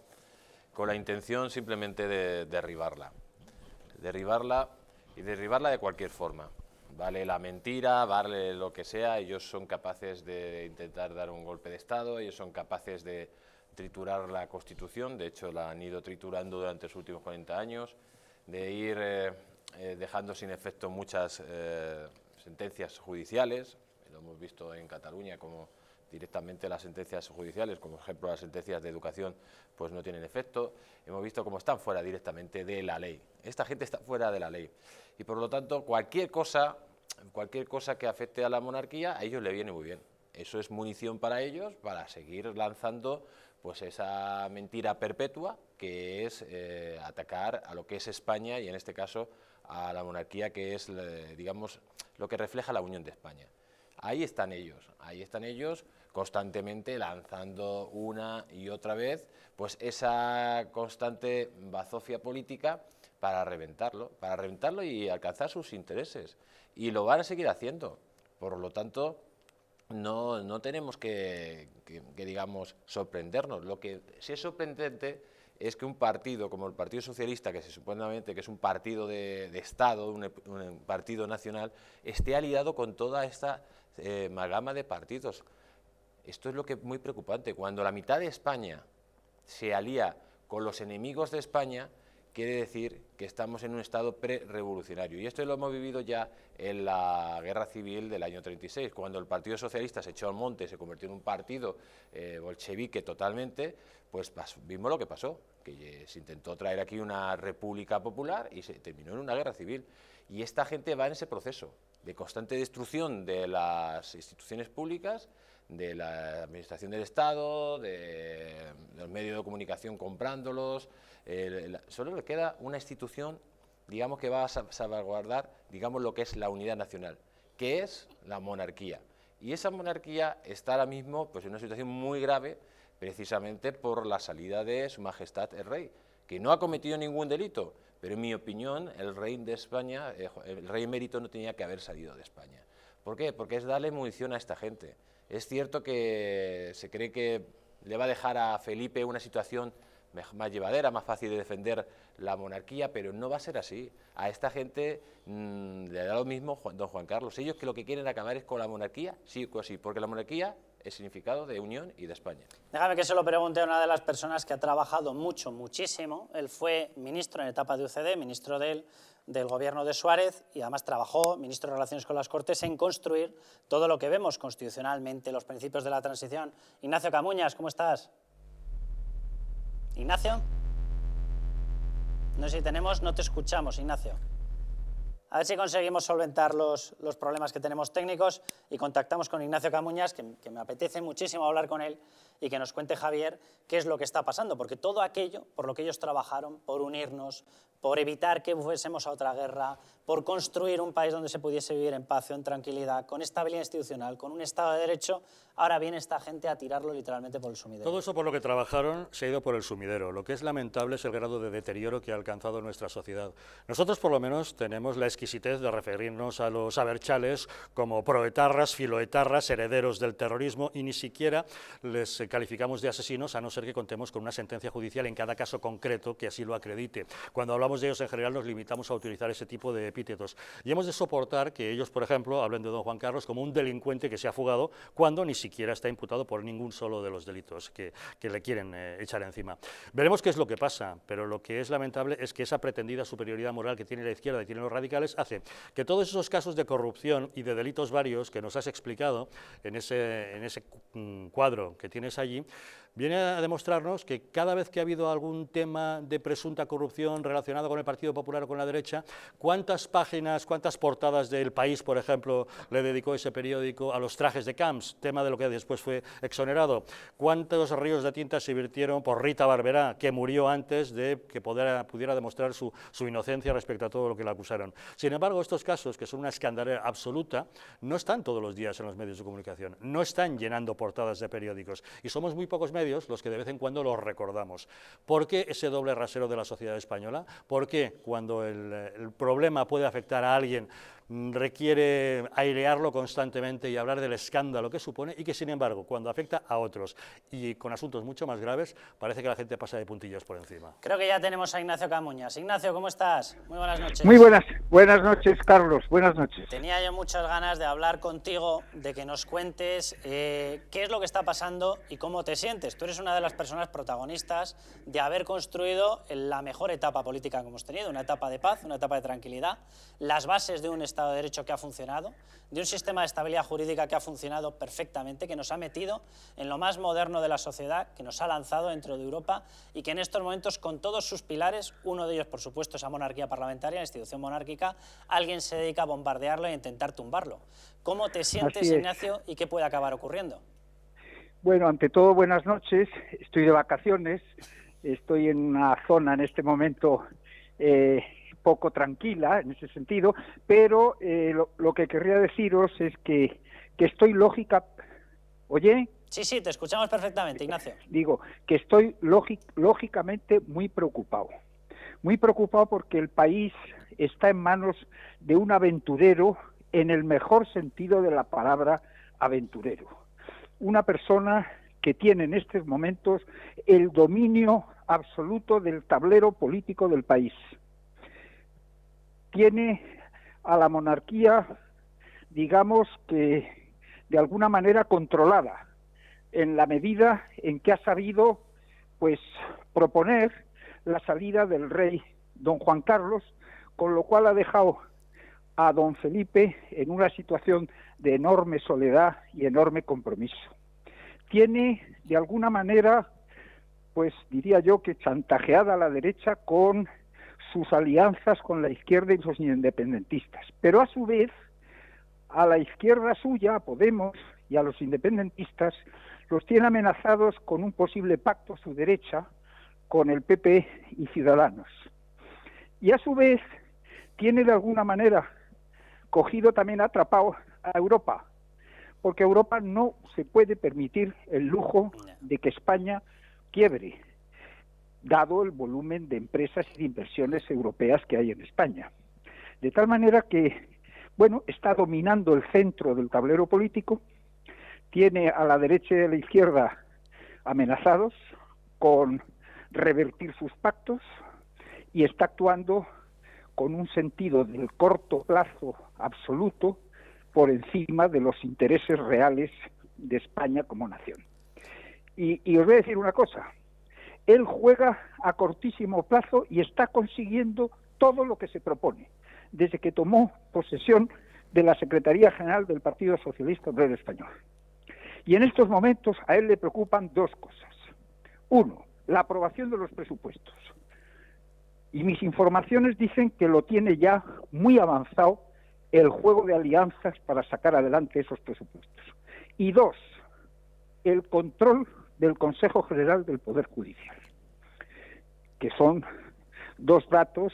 con la intención simplemente de derribarla. Derribarla y derribarla de cualquier forma. Vale la mentira, vale lo que sea, ellos son capaces de intentar dar un golpe de Estado, ellos son capaces de triturar la Constitución, de hecho la han ido triturando durante los últimos 40 años, de ir eh, eh, dejando sin efecto muchas... Eh, sentencias judiciales, lo hemos visto en Cataluña como directamente las sentencias judiciales, como ejemplo las sentencias de educación, pues no tienen efecto. Hemos visto cómo están fuera directamente de la ley. Esta gente está fuera de la ley. Y por lo tanto, cualquier cosa, cualquier cosa que afecte a la monarquía, a ellos le viene muy bien. Eso es munición para ellos para seguir lanzando pues esa mentira perpetua que es eh, atacar a lo que es España y en este caso a la monarquía que es eh, digamos lo que refleja la unión de España. Ahí están ellos, ahí están ellos constantemente lanzando una y otra vez pues esa constante bazofia política para reventarlo, para reventarlo y alcanzar sus intereses y lo van a seguir haciendo. Por lo tanto, no, no tenemos que, digamos, sorprendernos. Lo que sí es sorprendente es que un partido como el Partido Socialista, que se que es un partido de, Estado, un, partido nacional, esté aliado con toda esta eh, magama de partidos. Esto es lo que es muy preocupante. Cuando la mitad de España se alía con los enemigos de España, quiere decir que estamos en un estado pre-revolucionario. Y esto lo hemos vivido ya en la guerra civil del año 36, cuando el Partido Socialista se echó al monte, se convirtió en un partido eh, bolchevique totalmente, pues vimos lo que pasó, que se intentó traer aquí una república popular y se terminó en una guerra civil. Y esta gente va en ese proceso de constante destrucción de las instituciones públicas de la Administración del Estado, de, los medios de comunicación comprándolos. solo le queda una institución, digamos, que va a salvaguardar, digamos, lo que es la unidad nacional, que es la monarquía. Y esa monarquía está ahora mismo pues, en una situación muy grave, precisamente por la salida de Su Majestad el Rey, que no ha cometido ningún delito, pero en mi opinión el rey de España, eh, el rey mérito no tenía que haber salido de España. ¿Por qué? Porque es darle munición a esta gente. Es cierto que se cree que le va a dejar a Felipe una situación más llevadera, más fácil de defender la monarquía, pero no va a ser así. A esta gente mm, le da lo mismo don Juan Carlos. Ellos que lo que quieren acabar es con la monarquía, sí o sí, porque la monarquía es significado de unión y de España. Déjame que se lo pregunte a una de las personas que ha trabajado mucho, muchísimo. Él fue ministro en etapa de UCD, ministro del del gobierno de Suárez y además trabajó, ministro de Relaciones con las Cortes, en construir todo lo que vemos constitucionalmente, los principios de la transición. Ignacio Camuñas, ¿cómo estás? Ignacio. No sé si tenemos, no te escuchamos, Ignacio. A ver si conseguimos solventar los, problemas que tenemos técnicos y contactamos con Ignacio Camuñas, que, que me apetece muchísimo hablar con él y que nos cuente Javier qué es lo que está pasando, porque todo aquello por lo que ellos trabajaron, por unirnos, por evitar que fuésemos a otra guerra, por construir un país donde se pudiese vivir en paz, en tranquilidad, con estabilidad institucional, con un Estado de Derecho, ahora viene esta gente a tirarlo literalmente por el sumidero. Todo eso por lo que trabajaron se ha ido por el sumidero. Lo que es lamentable es el grado de deterioro que ha alcanzado nuestra sociedad. Nosotros por lo menos tenemos la exquisitez de referirnos a los aberchales como proetarras, filoetarras, herederos del terrorismo y ni siquiera les calificamos de asesinos a no ser que contemos con una sentencia judicial en cada caso concreto que así lo acredite. Cuando hablamos de ellos en general nos limitamos a utilizar ese tipo de epítetos. Y hemos de soportar que ellos, por ejemplo, hablen de don Juan Carlos como un delincuente que se ha fugado cuando ni siquiera está imputado por ningún solo de los delitos que, que le quieren eh, echar encima. Veremos qué es lo que pasa, pero lo que es lamentable es que esa pretendida superioridad moral que tiene la izquierda y tienen los radicales hace que todos esos casos de corrupción y de delitos varios que nos has explicado en ese, en ese mm, cuadro que tienes allí, viene a demostrarnos que cada vez que ha habido algún tema de presunta corrupción relacionado con el Partido Popular o con la derecha, cuántas páginas, cuántas portadas del país, por ejemplo, le dedicó ese periódico a los trajes de Camps, tema de lo que después fue exonerado, cuántos ríos de tinta se virtieron por Rita Barberá, que murió antes de que pudiera, demostrar su, inocencia respecto a todo lo que la acusaron. Sin embargo, estos casos, que son una escandalera absoluta, no están todos los días en los medios de comunicación, no están llenando portadas de periódicos, y somos muy pocos los que de vez en cuando los recordamos. ¿Por qué ese doble rasero de la sociedad española? ¿Por qué cuando el problema puede afectar a alguien Mm, requiere airearlo constantemente y hablar del escándalo que supone y que sin embargo cuando afecta a otros y con asuntos mucho más graves parece que la gente pasa de puntillos por encima. Creo que ya tenemos a Ignacio Camuñas. Ignacio, ¿cómo estás? Muy buenas noches. Muy buenas, buenas noches Carlos, buenas noches. Tenía yo muchas ganas de hablar contigo, de que nos cuentes eh, qué es lo que está pasando y cómo te sientes. Tú eres una de las personas protagonistas de haber construido la mejor etapa política que hemos tenido, una etapa de paz, una etapa de tranquilidad, las bases de un Estado de Derecho que ha funcionado, de un sistema de estabilidad jurídica que ha funcionado perfectamente, que nos ha metido en lo más moderno de la sociedad, que nos ha lanzado dentro de Europa y que en estos momentos, con todos sus pilares, uno de ellos, por supuesto, es la monarquía parlamentaria, la institución monárquica, alguien se dedica a bombardearlo e intentar tumbarlo. ¿Cómo te sientes, Ignacio, y qué puede acabar ocurriendo? Bueno, ante todo, buenas noches. Estoy de vacaciones. Estoy en una zona en este momento eh, poco tranquila en ese sentido, pero eh, lo, lo, que querría deciros es que, que estoy lógica. Oye, Sí, sí, te escuchamos perfectamente, Ignacio. Digo, que estoy lógicamente muy preocupado. Muy preocupado porque el país está en manos de un aventurero en el mejor sentido de la palabra aventurero. Una persona que tiene en estos momentos el dominio absoluto del tablero político del país tiene a la monarquía, digamos que de alguna manera controlada, en la medida en que ha sabido pues proponer la salida del rey don Juan Carlos, con lo cual ha dejado a don Felipe en una situación de enorme soledad y enorme compromiso. Tiene, de alguna manera, pues diría yo que chantajeada la derecha con sus alianzas con la izquierda y sus independentistas, pero a su vez a la izquierda suya, a Podemos y a los independentistas, los tiene amenazados con un posible pacto a su derecha con el PP y Ciudadanos. Y a su vez tiene de alguna manera cogido también atrapado a Europa, porque Europa no se puede permitir el lujo de que España quiebre dado el volumen de empresas y de inversiones europeas que hay en España. De tal manera que, bueno, está dominando el centro del tablero político, tiene a la derecha y a la izquierda amenazados con revertir sus pactos y está actuando con un sentido del corto plazo absoluto por encima de los intereses reales de España como nación. Y, y os voy a decir una cosa, él juega a cortísimo plazo y está consiguiendo todo lo que se propone desde que tomó posesión de la Secretaría General del Partido Socialista Obrero Español. Y en estos momentos a él le preocupan dos cosas. Uno, la aprobación de los presupuestos. Y mis informaciones dicen que lo tiene ya muy avanzado el juego de alianzas para sacar adelante esos presupuestos. Y dos, el control del Consejo General del Poder Judicial que son dos datos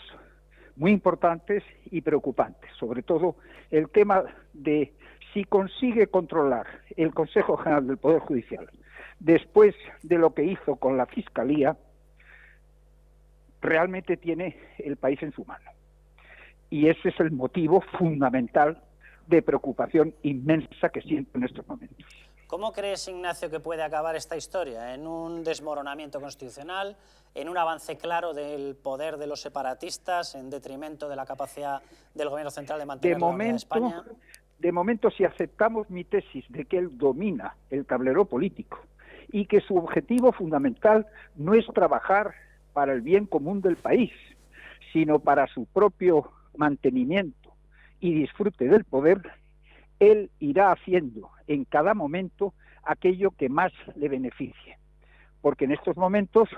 muy importantes y preocupantes, sobre todo el tema de si consigue controlar el Consejo General del Poder Judicial después de lo que hizo con la Fiscalía, realmente tiene el país en su mano. Y ese es el motivo fundamental de preocupación inmensa que siento en estos momentos. ¿Cómo crees, Ignacio, que puede acabar esta historia? ¿En un desmoronamiento constitucional? ¿En un avance claro del poder de los separatistas en detrimento de la capacidad del Gobierno central de mantener la unidad de España? De momento, si aceptamos mi tesis de que él domina el tablero político y que su objetivo fundamental no es trabajar para el bien común del país, sino para su propio mantenimiento y disfrute del poder, él irá haciendo en cada momento aquello que más le beneficie, porque en estos momentos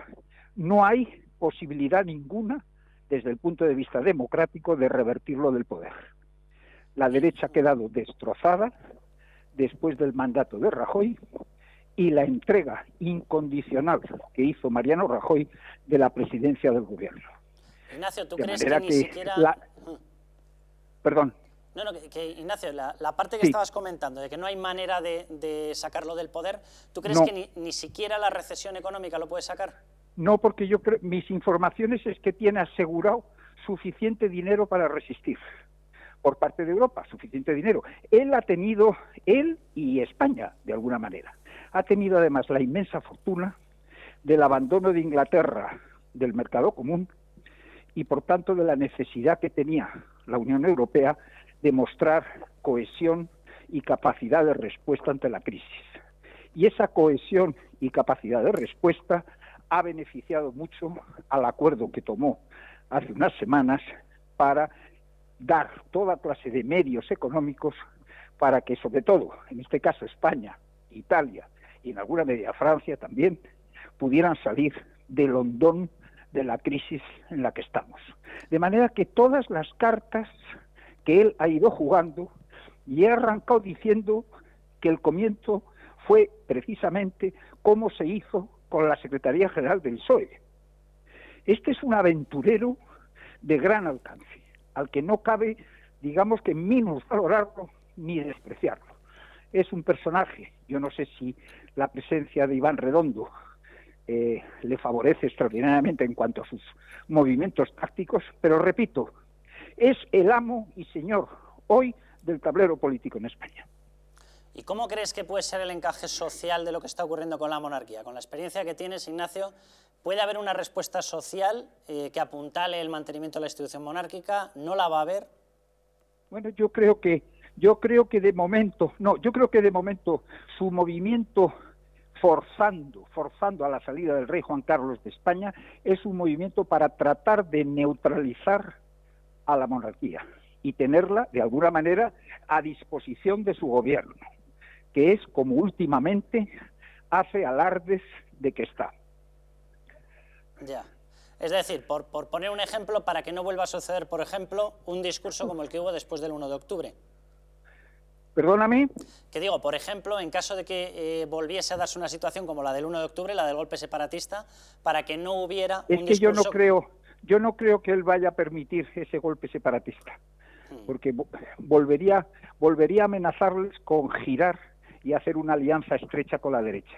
no hay posibilidad ninguna, desde el punto de vista democrático, de revertirlo del poder. La derecha ha quedado destrozada después del mandato de Rajoy y la entrega incondicional que hizo Mariano Rajoy de la presidencia del gobierno. Ignacio, ¿tú crees que, ni siquiera... Mm. Perdón. No, no, que, Ignacio, la, parte que estabas comentando, de que no hay manera de, sacarlo del poder, ¿tú crees que ni, siquiera la recesión económica lo puede sacar? No, porque yo creo, mis informaciones es que tiene asegurado suficiente dinero para resistir por parte de Europa, suficiente dinero. Él ha tenido, él y España, de alguna manera, ha tenido además la inmensa fortuna del abandono de Inglaterra del mercado común y por tanto de la necesidad que tenía la Unión Europea demostrar cohesión y capacidad de respuesta ante la crisis. Y esa cohesión y capacidad de respuesta ha beneficiado mucho al acuerdo que tomó hace unas semanas para dar toda clase de medios económicos para que, sobre todo, en este caso España, Italia y en alguna medida Francia también, pudieran salir del hondón de la crisis en la que estamos. De manera que todas las cartas que él ha ido jugando y he arrancado diciendo que el comienzo fue precisamente ...como se hizo con la Secretaría General del PSOE. Este es un aventurero de gran alcance, al que no cabe, digamos que menos valorarlo... ni despreciarlo. Es un personaje, yo no sé si la presencia de Iván Redondo eh, le favorece extraordinariamente en cuanto a sus movimientos tácticos, pero repito, es el amo y señor hoy del tablero político en España. ¿Y cómo crees que puede ser el encaje social de lo que está ocurriendo con la monarquía? Con la experiencia que tienes, Ignacio, ¿puede haber una respuesta social eh, que apuntale el mantenimiento de la institución monárquica? ¿No la va a haber? Bueno, yo creo que yo creo que de momento, no, yo creo que de momento su movimiento forzando, forzando a la salida del rey Juan Carlos de España es un movimiento para tratar de neutralizar a la monarquía y tenerla, de alguna manera, a disposición de su gobierno, que es como últimamente hace alardes de que está. Ya. Es decir, por, por poner un ejemplo, para que no vuelva a suceder, por ejemplo, un discurso como el que hubo después del 1 de octubre. Perdóname. Que digo, por ejemplo, en caso de que eh, volviese a darse una situación como la del 1 de octubre, la del golpe separatista, para que no hubiera... Es que yo no creo, yo no creo que él vaya a permitir ese golpe separatista, porque volvería, volvería a amenazarles con girar y hacer una alianza estrecha con la derecha.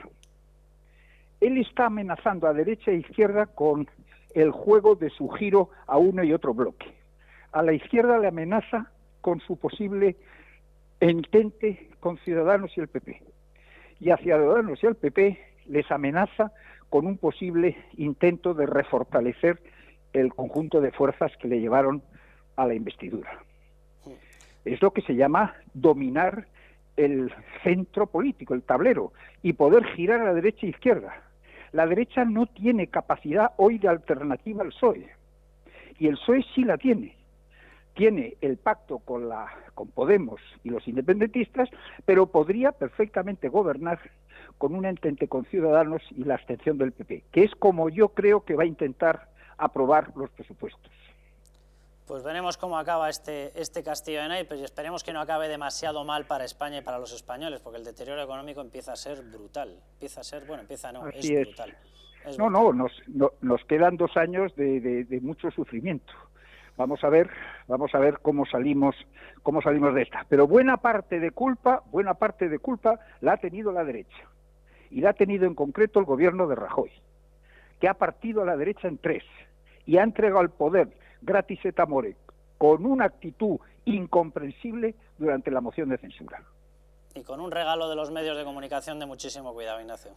Él está amenazando a derecha e izquierda con el juego de su giro a uno y otro bloque. A la izquierda le amenaza con su posible entente con Ciudadanos y el PP. Y a Ciudadanos y el PP les amenaza con un posible intento de refortalecer el conjunto de fuerzas que le llevaron a la investidura. Es lo que se llama dominar el centro político, el tablero, y poder girar a la derecha e izquierda. La derecha no tiene capacidad hoy de alternativa al PSOE, y el PSOE sí la tiene. Tiene el pacto con, la, con Podemos y los independentistas, pero podría perfectamente gobernar con un entente con Ciudadanos y la abstención del PP, que es como yo creo que va a intentar aprobar los presupuestos. Pues veremos cómo acaba este, este castillo de naipes y esperemos que no acabe demasiado mal para España y para los españoles, porque el deterioro económico empieza a ser brutal. Empieza a ser, bueno, empieza no, es, brutal. no, no, nos, nos quedan dos años de, de, mucho sufrimiento. Vamos a ver, vamos a ver cómo salimos, cómo salimos de esta. Pero buena parte de culpa, buena parte de culpa la ha tenido la derecha y la ha tenido en concreto el gobierno de Rajoy, que ha partido a la derecha en tres y ha entregado al poder gratis et amore con una actitud incomprensible durante la moción de censura. Y con un regalo de los medios de comunicación de muchísimo cuidado, Ignacio.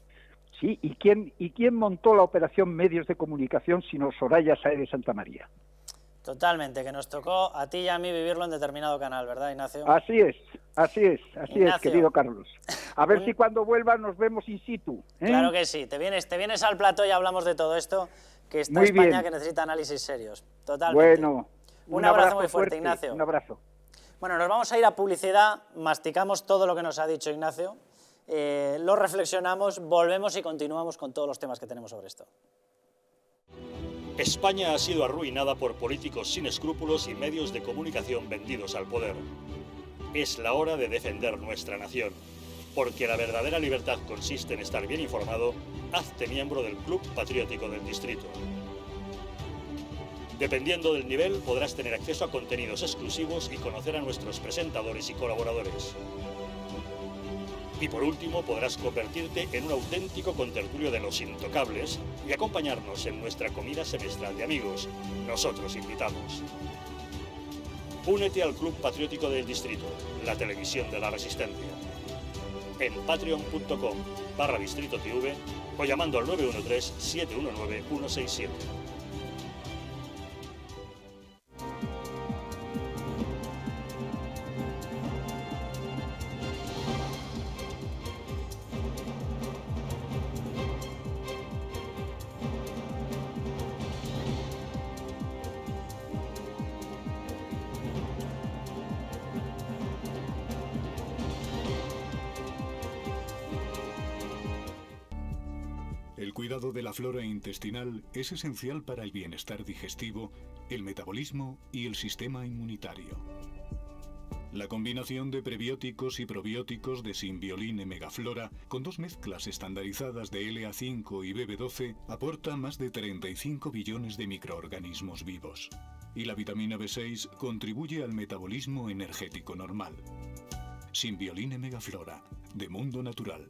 Sí, ¿y quién, y quién montó la operación medios de comunicación sino Soraya Sae de Santa María? Totalmente, que nos tocó a ti y a mí vivirlo en determinado canal, ¿verdad, Ignacio? Así es, así es, así es, querido Carlos. A ver si cuando vuelvas nos vemos in situ. ¿eh? Claro que sí, te vienes, te vienes al plato... y hablamos de todo esto, que está España que necesita análisis serios. Totalmente. Bueno, un, abrazo, muy fuerte, Ignacio. Un abrazo. Bueno, nos vamos a ir a publicidad, masticamos todo lo que nos ha dicho Ignacio, eh, lo reflexionamos, volvemos y continuamos con todos los temas que tenemos sobre esto. España ha sido arruinada por políticos sin escrúpulos y medios de comunicación vendidos al poder. Es la hora de defender nuestra nación porque la verdadera libertad consiste en estar bien informado, hazte miembro del Club Patriótico del Distrito. Dependiendo del nivel, podrás tener acceso a contenidos exclusivos y conocer a nuestros presentadores y colaboradores. Y por último, podrás convertirte en un auténtico contertulio de los intocables y acompañarnos en nuestra comida semestral de amigos. Nosotros invitamos. Únete al Club Patriótico del Distrito, la televisión de la Resistencia en patreon.com barra distrito TV o llamando al 913-719-167. flora intestinal es esencial para el bienestar digestivo, el metabolismo y el sistema inmunitario. La combinación de prebióticos y probióticos de Simbioline Megaflora, con dos mezclas estandarizadas de LA5 y BB12, aporta más de 35 billones de microorganismos vivos. Y la vitamina B6 contribuye al metabolismo energético normal. Simbioline Megaflora, de Mundo Natural.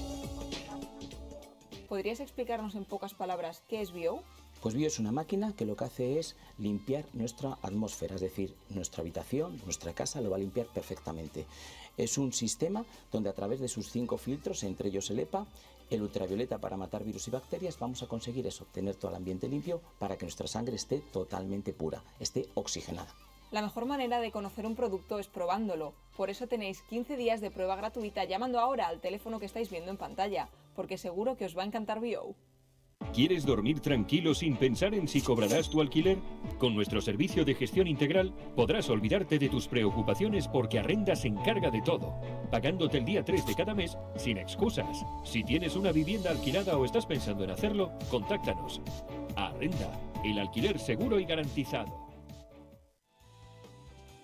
¿podrías explicarnos en pocas palabras qué es Bio? Pues Bio es una máquina que lo que hace es limpiar nuestra atmósfera, es decir, nuestra habitación, nuestra casa lo va a limpiar perfectamente. Es un sistema donde a través de sus cinco filtros, entre ellos el EPA, el ultravioleta para matar virus y bacterias, vamos a conseguir eso, obtener todo el ambiente limpio para que nuestra sangre esté totalmente pura, esté oxigenada. La mejor manera de conocer un producto es probándolo. Por eso tenéis 15 días de prueba gratuita llamando ahora al teléfono que estáis viendo en pantalla porque seguro que os va a encantar BO. ¿Quieres dormir tranquilo sin pensar en si cobrarás tu alquiler? Con nuestro servicio de gestión integral podrás olvidarte de tus preocupaciones porque Arrenda se encarga de todo, pagándote el día 3 de cada mes sin excusas. Si tienes una vivienda alquilada o estás pensando en hacerlo, contáctanos. Arrenda, el alquiler seguro y garantizado.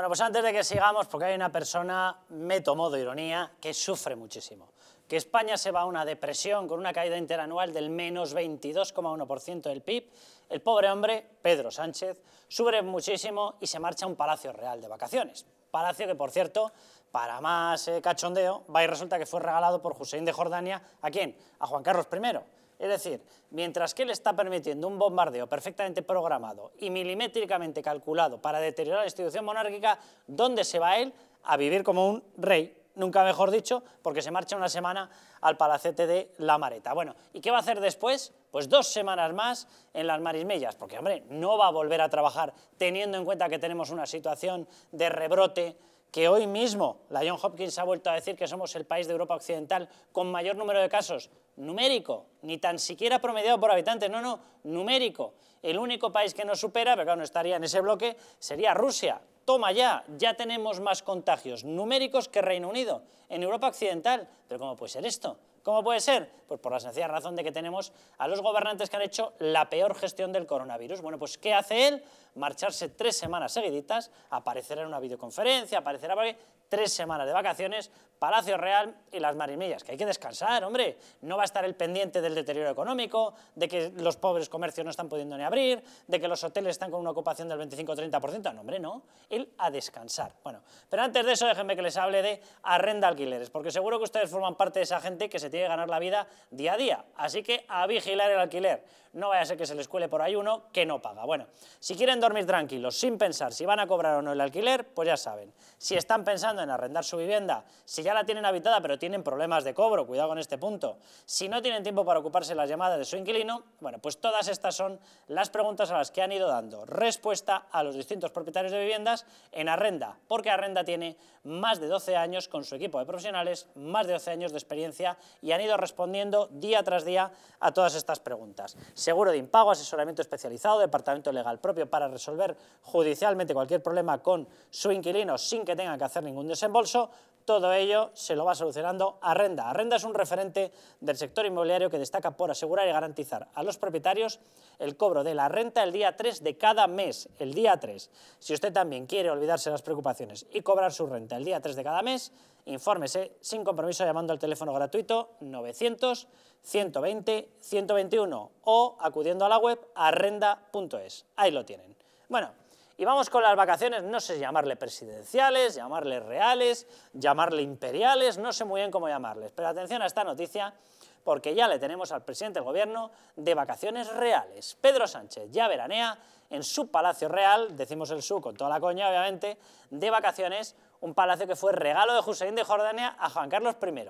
Bueno, pues antes de que sigamos, porque hay una persona, me tomo de ironía, que sufre muchísimo. Que España se va a una depresión con una caída interanual del menos 22,1% del PIB. El pobre hombre, Pedro Sánchez, sufre muchísimo y se marcha a un palacio real de vacaciones. Palacio que, por cierto, para más eh, cachondeo, va y resulta que fue regalado por Hussein de Jordania, ¿a quién? A Juan Carlos I es decir, mientras que él está permitiendo un bombardeo perfectamente programado y milimétricamente calculado para deteriorar la institución monárquica, ¿dónde se va él a vivir como un rey? Nunca mejor dicho, porque se marcha una semana al palacete de La Mareta. Bueno, ¿y qué va a hacer después? Pues dos semanas más en las Marismellas, porque hombre, no va a volver a trabajar teniendo en cuenta que tenemos una situación de rebrote que hoy mismo la John Hopkins ha vuelto a decir que somos el país de Europa Occidental con mayor número de casos, numérico, ni tan siquiera promediado por habitantes, no, no, numérico. El único país que nos supera, pero claro, no estaría en ese bloque, sería Rusia. Toma ya, ya tenemos más contagios numéricos que Reino Unido, en Europa Occidental. Pero ¿cómo puede ser esto? ¿Cómo puede ser? Pues por la sencilla razón de que tenemos a los gobernantes que han hecho la peor gestión del coronavirus. Bueno, pues ¿qué hace él? marcharse tres semanas seguiditas, aparecer en una videoconferencia, aparecerá tres semanas de vacaciones, Palacio Real y las marimillas, que hay que descansar, hombre. No va a estar el pendiente del deterioro económico, de que los pobres comercios no están pudiendo ni abrir, de que los hoteles están con una ocupación del 25-30%. No, hombre, no. Él a descansar. Bueno, pero antes de eso déjenme que les hable de arrenda alquileres, porque seguro que ustedes forman parte de esa gente que se tiene que ganar la vida día a día. Así que a vigilar el alquiler no vaya a ser que se les cuele por ahí uno que no paga. Bueno, si quieren dormir tranquilos, sin pensar si van a cobrar o no el alquiler, pues ya saben. Si están pensando en arrendar su vivienda, si ya la tienen habitada pero tienen problemas de cobro, cuidado con este punto. Si no tienen tiempo para ocuparse las llamadas de su inquilino, bueno, pues todas estas son las preguntas a las que han ido dando respuesta a los distintos propietarios de viviendas en Arrenda, porque Arrenda tiene más de 12 años con su equipo de profesionales, más de 12 años de experiencia y han ido respondiendo día tras día a todas estas preguntas seguro de impago, asesoramiento especializado, departamento legal propio para resolver judicialmente cualquier problema con su inquilino sin que tenga que hacer ningún desembolso, todo ello se lo va solucionando Arrenda. Arrenda es un referente del sector inmobiliario que destaca por asegurar y garantizar a los propietarios el cobro de la renta el día 3 de cada mes, el día 3. Si usted también quiere olvidarse de las preocupaciones y cobrar su renta el día 3 de cada mes, Infórmese sin compromiso llamando al teléfono gratuito 900 120 121 o acudiendo a la web arrenda.es. Ahí lo tienen. Bueno, y vamos con las vacaciones, no sé llamarle presidenciales, llamarle reales, llamarle imperiales, no sé muy bien cómo llamarles. Pero atención a esta noticia porque ya le tenemos al presidente del gobierno de vacaciones reales. Pedro Sánchez ya veranea en su Palacio Real, decimos el su con toda la coña obviamente, de vacaciones, un palacio que fue regalo de Hussein de Jordania a Juan Carlos I.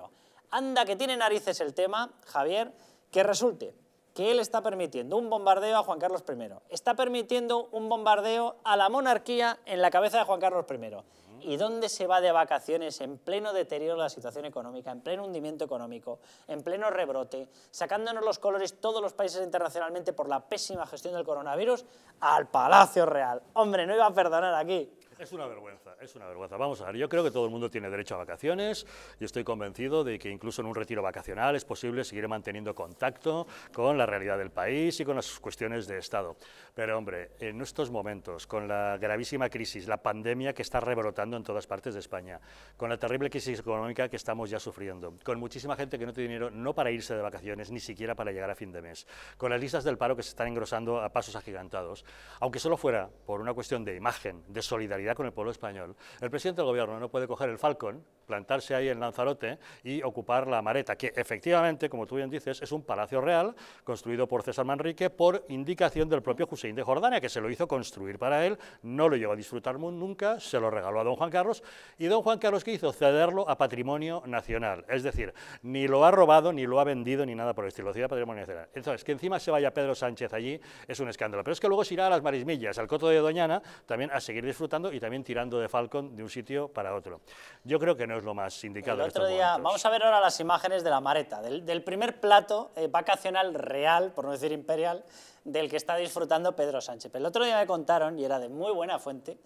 Anda que tiene narices el tema, Javier, que resulte que él está permitiendo un bombardeo a Juan Carlos I. Está permitiendo un bombardeo a la monarquía en la cabeza de Juan Carlos I y dónde se va de vacaciones en pleno deterioro de la situación económica, en pleno hundimiento económico, en pleno rebrote, sacándonos los colores todos los países internacionalmente por la pésima gestión del coronavirus, al Palacio Real. Hombre, no iba a perdonar aquí. Es una vergüenza, es una vergüenza. Vamos a ver, yo creo que todo el mundo tiene derecho a vacaciones y estoy convencido de que incluso en un retiro vacacional es posible seguir manteniendo contacto con la realidad del país y con las cuestiones de Estado. Pero hombre, en estos momentos, con la gravísima crisis, la pandemia que está rebrotando en todas partes de España, con la terrible crisis económica que estamos ya sufriendo, con muchísima gente que no tiene dinero no para irse de vacaciones, ni siquiera para llegar a fin de mes, con las listas del paro que se están engrosando a pasos agigantados, aunque solo fuera por una cuestión de imagen, de solidaridad, con el pueblo español, el presidente del gobierno no puede coger el falcón plantarse ahí en Lanzarote y ocupar la Mareta, que efectivamente, como tú bien dices, es un palacio real construido por César Manrique por indicación del propio Hussein de Jordania, que se lo hizo construir para él, no lo llegó a disfrutar nunca, se lo regaló a don Juan Carlos, y don Juan Carlos que hizo cederlo a patrimonio nacional, es decir, ni lo ha robado, ni lo ha vendido, ni nada por el estilo, ciudad patrimonio nacional. Entonces, que encima se vaya Pedro Sánchez allí es un escándalo, pero es que luego se irá a las marismillas, al coto de Doñana, también a seguir disfrutando y también tirando de Falcon de un sitio para otro. Yo creo que no más indicado. El otro día, vamos a ver ahora las imágenes de la mareta, del, primer plato eh, vacacional real, por no decir imperial, del que está disfrutando Pedro Sánchez. el otro día me contaron, y era de muy buena fuente,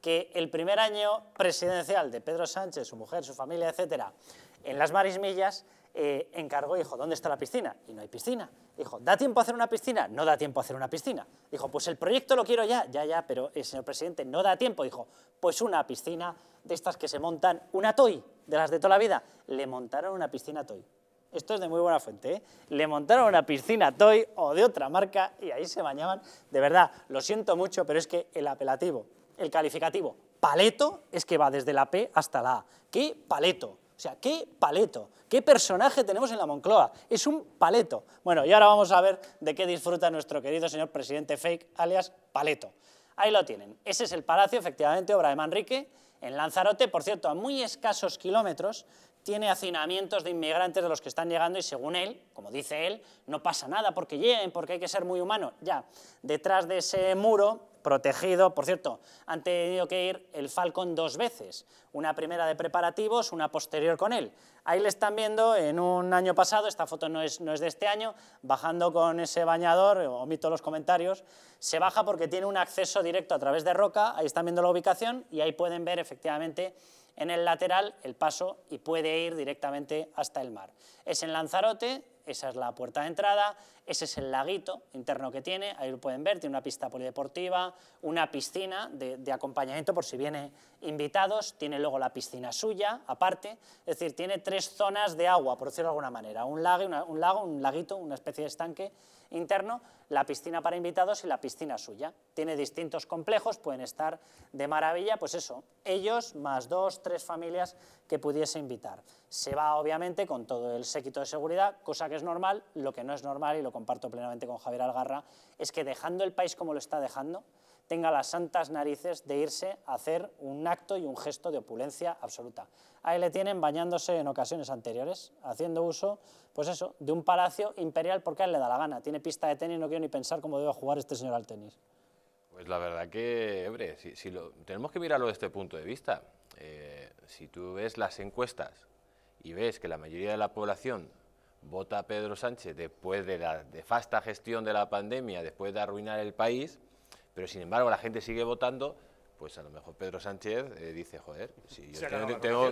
que el primer año presidencial de Pedro Sánchez, su mujer, su familia, etcétera, en las marismillas eh, encargó y dijo, ¿dónde está la piscina? Y no hay piscina. Dijo, ¿da tiempo a hacer una piscina? No da tiempo a hacer una piscina. Dijo, pues el proyecto lo quiero ya, ya, ya, pero el señor presidente no da tiempo. Dijo, pues una piscina de estas que se montan, una toy, de las de toda la vida. Le montaron una piscina toy. Esto es de muy buena fuente. ¿eh? Le montaron una piscina toy o de otra marca y ahí se bañaban. De verdad, lo siento mucho, pero es que el apelativo, el calificativo, paleto, es que va desde la P hasta la A. ¿Qué paleto? O sea, qué paleto, qué personaje tenemos en la Moncloa. Es un paleto. Bueno, y ahora vamos a ver de qué disfruta nuestro querido señor presidente fake, alias paleto. Ahí lo tienen. Ese es el palacio, efectivamente, obra de Manrique, en Lanzarote, por cierto, a muy escasos kilómetros, tiene hacinamientos de inmigrantes de los que están llegando y según él, como dice él, no pasa nada porque lleguen, porque hay que ser muy humano. Ya, detrás de ese muro protegido, por cierto, han tenido que ir el Falcon dos veces, una primera de preparativos, una posterior con él. Ahí le están viendo en un año pasado, esta foto no es, no es de este año, bajando con ese bañador, omito los comentarios, se baja porque tiene un acceso directo a través de roca, ahí están viendo la ubicación y ahí pueden ver efectivamente en el lateral el paso y puede ir directamente hasta el mar. Es en Lanzarote, esa es la puerta de entrada, ese es el laguito interno que tiene, ahí lo pueden ver, tiene una pista polideportiva, una piscina de, acompañamiento por si viene invitados, tiene luego la piscina suya, aparte, es decir, tiene tres zonas de agua, por decirlo de alguna manera, un, lago, un lago, un laguito, una especie de estanque interno, la piscina para invitados y la piscina suya. Tiene distintos complejos, pueden estar de maravilla, pues eso, ellos más dos, tres familias que pudiese invitar. Se va obviamente con todo el séquito de seguridad, cosa que es normal, lo que no es normal y lo comparto plenamente con Javier Algarra, es que dejando el país como lo está dejando, tenga las santas narices de irse a hacer un acto y un gesto de opulencia absoluta. Ahí le tienen bañándose en ocasiones anteriores, haciendo uso, pues eso, de un palacio imperial porque a él le da la gana. Tiene pista de tenis, no quiero ni pensar cómo debe jugar este señor al tenis. Pues la verdad que, hombre, si, lo, tenemos que mirarlo desde este punto de vista. Eh, si tú ves las encuestas y ves que la mayoría de la población vota a Pedro Sánchez después de la nefasta gestión de la pandemia, después de arruinar el país, pero sin embargo la gente sigue votando pues a lo mejor Pedro Sánchez eh, dice, joder, si yo tengo,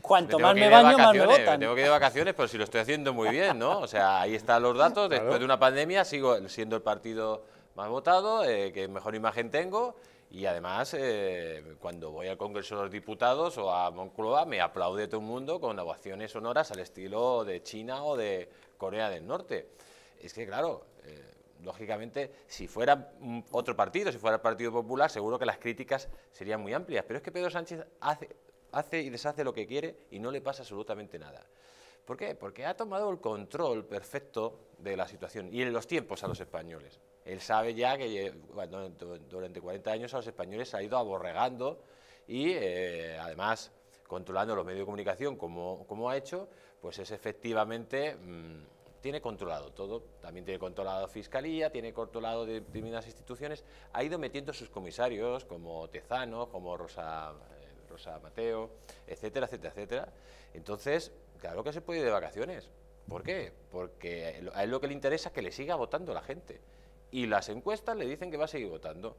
cuanto más me baño, más me votan. tengo que ir de vacaciones, pero pues si lo estoy haciendo muy bien, ¿no? O sea, ahí están los datos, después de una pandemia sigo siendo el partido más votado, eh, que mejor imagen tengo, y además eh, cuando voy al Congreso de los Diputados o a Moncloa me aplaude todo el mundo con ovaciones sonoras al estilo de China o de Corea del Norte. Es que claro lógicamente, si fuera otro partido, si fuera el Partido Popular, seguro que las críticas serían muy amplias. Pero es que Pedro Sánchez hace, hace y deshace lo que quiere y no le pasa absolutamente nada. ¿Por qué? Porque ha tomado el control perfecto de la situación y en los tiempos a los españoles. Él sabe ya que durante 40 años a los españoles se ha ido aborregando y eh, además controlando los medios de comunicación como, como, ha hecho, pues es efectivamente mm, tiene controlado todo, también tiene controlado Fiscalía, tiene controlado determinadas instituciones, ha ido metiendo sus comisarios como Tezano, como Rosa, eh, Rosa Mateo, etcétera, etcétera, etcétera. Entonces, claro que se puede ir de vacaciones. ¿Por qué? Porque a él lo que le interesa es que le siga votando la gente. Y las encuestas le dicen que va a seguir votando.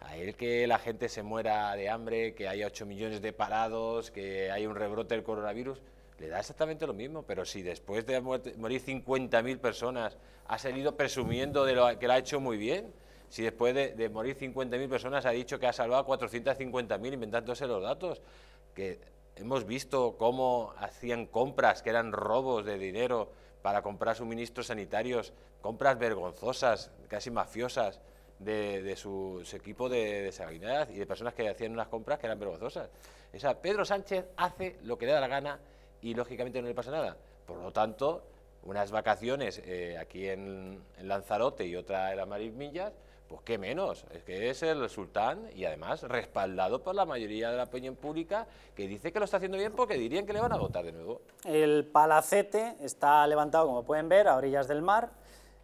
A él que la gente se muera de hambre, que haya 8 millones de parados, que haya un rebrote del coronavirus, le da exactamente lo mismo, pero si después de morir 50.000 personas ha salido presumiendo de lo que lo ha hecho muy bien, si después de, morir 50.000 personas ha dicho que ha salvado 450.000 inventándose los datos, que hemos visto cómo hacían compras que eran robos de dinero para comprar suministros sanitarios, compras vergonzosas, casi mafiosas, de, de su, equipo de sanidad y de personas que hacían unas compras que eran vergonzosas. O sea, Pedro Sánchez hace lo que le da la gana y lógicamente no le pasa nada. Por lo tanto, unas vacaciones eh, aquí en, Lanzarote y otra en las Marismillas, pues qué menos, es que es el sultán y además respaldado por la mayoría de la opinión pública que dice que lo está haciendo bien porque dirían que le van a votar de nuevo. El palacete está levantado, como pueden ver, a orillas del mar,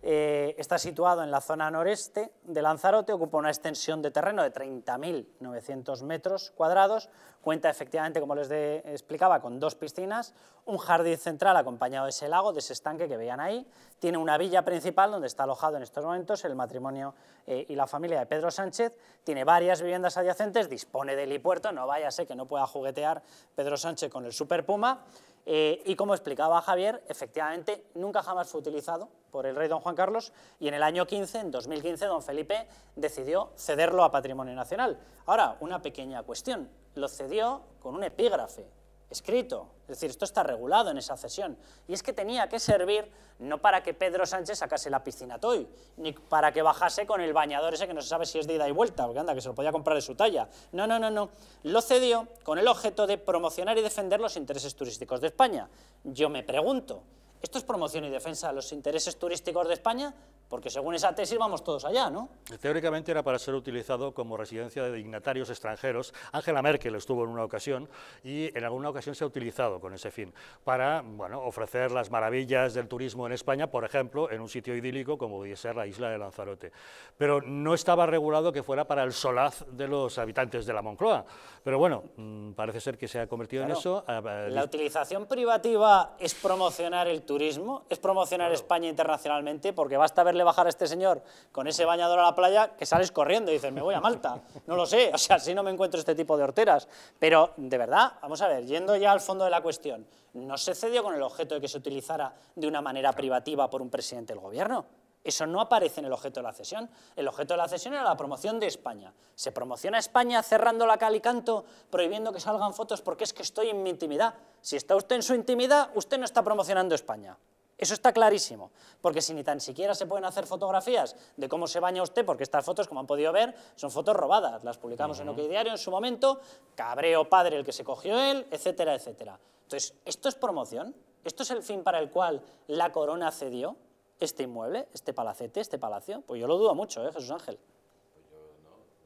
eh, está situado en la zona noreste de Lanzarote, ocupa una extensión de terreno de 30.900 metros cuadrados, cuenta efectivamente, como les explicaba, con dos piscinas, un jardín central acompañado de ese lago, de ese estanque que veían ahí, tiene una villa principal donde está alojado en estos momentos el matrimonio eh, y la familia de Pedro Sánchez, tiene varias viviendas adyacentes, dispone de helipuerto, no vaya a ser que no pueda juguetear Pedro Sánchez con el Super Puma, eh, y como explicaba Javier, efectivamente nunca jamás fue utilizado por el rey don Juan Carlos y en el año 15, en 2015, don Felipe decidió cederlo a Patrimonio Nacional. Ahora, una pequeña cuestión, lo cedió con un epígrafe, escrito. Es decir, esto está regulado en esa cesión. Y es que tenía que servir no para que Pedro Sánchez sacase la piscina Toy, ni para que bajase con el bañador ese que no se sabe si es de ida y vuelta, porque anda, que se lo podía comprar de su talla. No, no, no, no. Lo cedió con el objeto de promocionar y defender los intereses turísticos de España. Yo me pregunto, ¿esto es promoción y defensa de los intereses turísticos de España? Porque según esa tesis vamos todos allá, ¿no? Teóricamente era para ser utilizado como residencia de dignatarios extranjeros. Angela Merkel estuvo en una ocasión y en alguna ocasión se ha utilizado con ese fin, para bueno, ofrecer las maravillas del turismo en España, por ejemplo, en un sitio idílico como puede ser la isla de Lanzarote. Pero no estaba regulado que fuera para el solaz de los habitantes de la Moncloa. Pero bueno, mm, parece ser que se ha convertido en eso. La utilización privativa es promocionar el turismo, es promocionar España internacionalmente, porque basta verle bajar a este señor con ese bañador a la playa que sales corriendo y dices, me voy a Malta. No lo sé, o sea, si no me encuentro este tipo de horteras. Pero, de verdad, vamos a ver, yendo ya al fondo de la cuestión, ¿no se cedió con el objeto de que se utilizara de una manera privativa por un presidente del gobierno? Eso no aparece en el objeto de la cesión. El objeto de la cesión era la promoción de España. Se promociona España cerrando la cal y canto, prohibiendo que salgan fotos porque es que estoy en mi intimidad. Si está usted en su intimidad, usted no está promocionando España. Eso está clarísimo, porque si ni tan siquiera se pueden hacer fotografías de cómo se baña usted, porque estas fotos, como han podido ver, son fotos robadas, las publicamos en OK Diario en su momento, cabreo padre el que se cogió él, etcétera, etcétera. Entonces, ¿esto es promoción? ¿Esto es el fin para el cual la corona cedió este inmueble, este palacete, este palacio? Pues yo lo dudo mucho, ¿eh, Jesús Ángel. Pues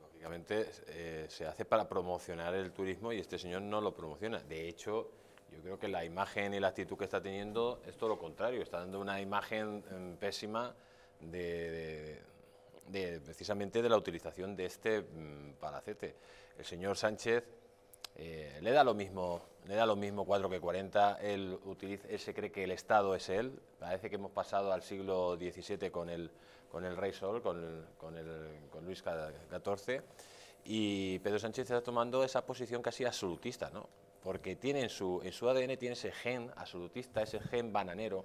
Lógicamente eh, se hace para promocionar el turismo y este señor no lo promociona. De hecho, yo creo que la imagen y la actitud que está teniendo es todo lo contrario, está dando una imagen em, pésima de, precisamente de la utilización de este mm, paracete. El señor Sánchez eh, le da lo mismo, le da lo mismo 4 que 40, él, utiliza, se cree que el Estado es él, parece que hemos pasado al siglo XVII con el, con el rey Sol, con, con Luis XIV, y Pedro Sánchez está tomando esa posición casi absolutista, ¿no? porque tiene en su, ADN tiene ese gen absolutista, ese gen bananero,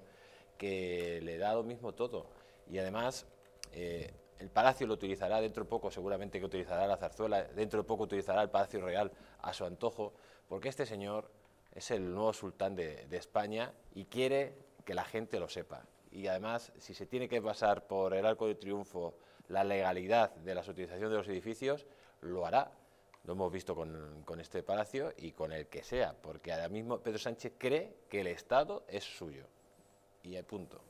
que le da lo mismo todo. Y además, eh, el Palacio lo utilizará dentro de poco, seguramente que utilizará la zarzuela, dentro de poco utilizará el Palacio Real a su antojo, porque este señor es el nuevo sultán de, de España y quiere que la gente lo sepa. Y además, si se tiene que pasar por el Arco de Triunfo la legalidad de la utilización de los edificios, lo hará, lo hemos visto con, este palacio y con el que sea, porque ahora mismo Pedro Sánchez cree que el Estado es suyo. Y el punto.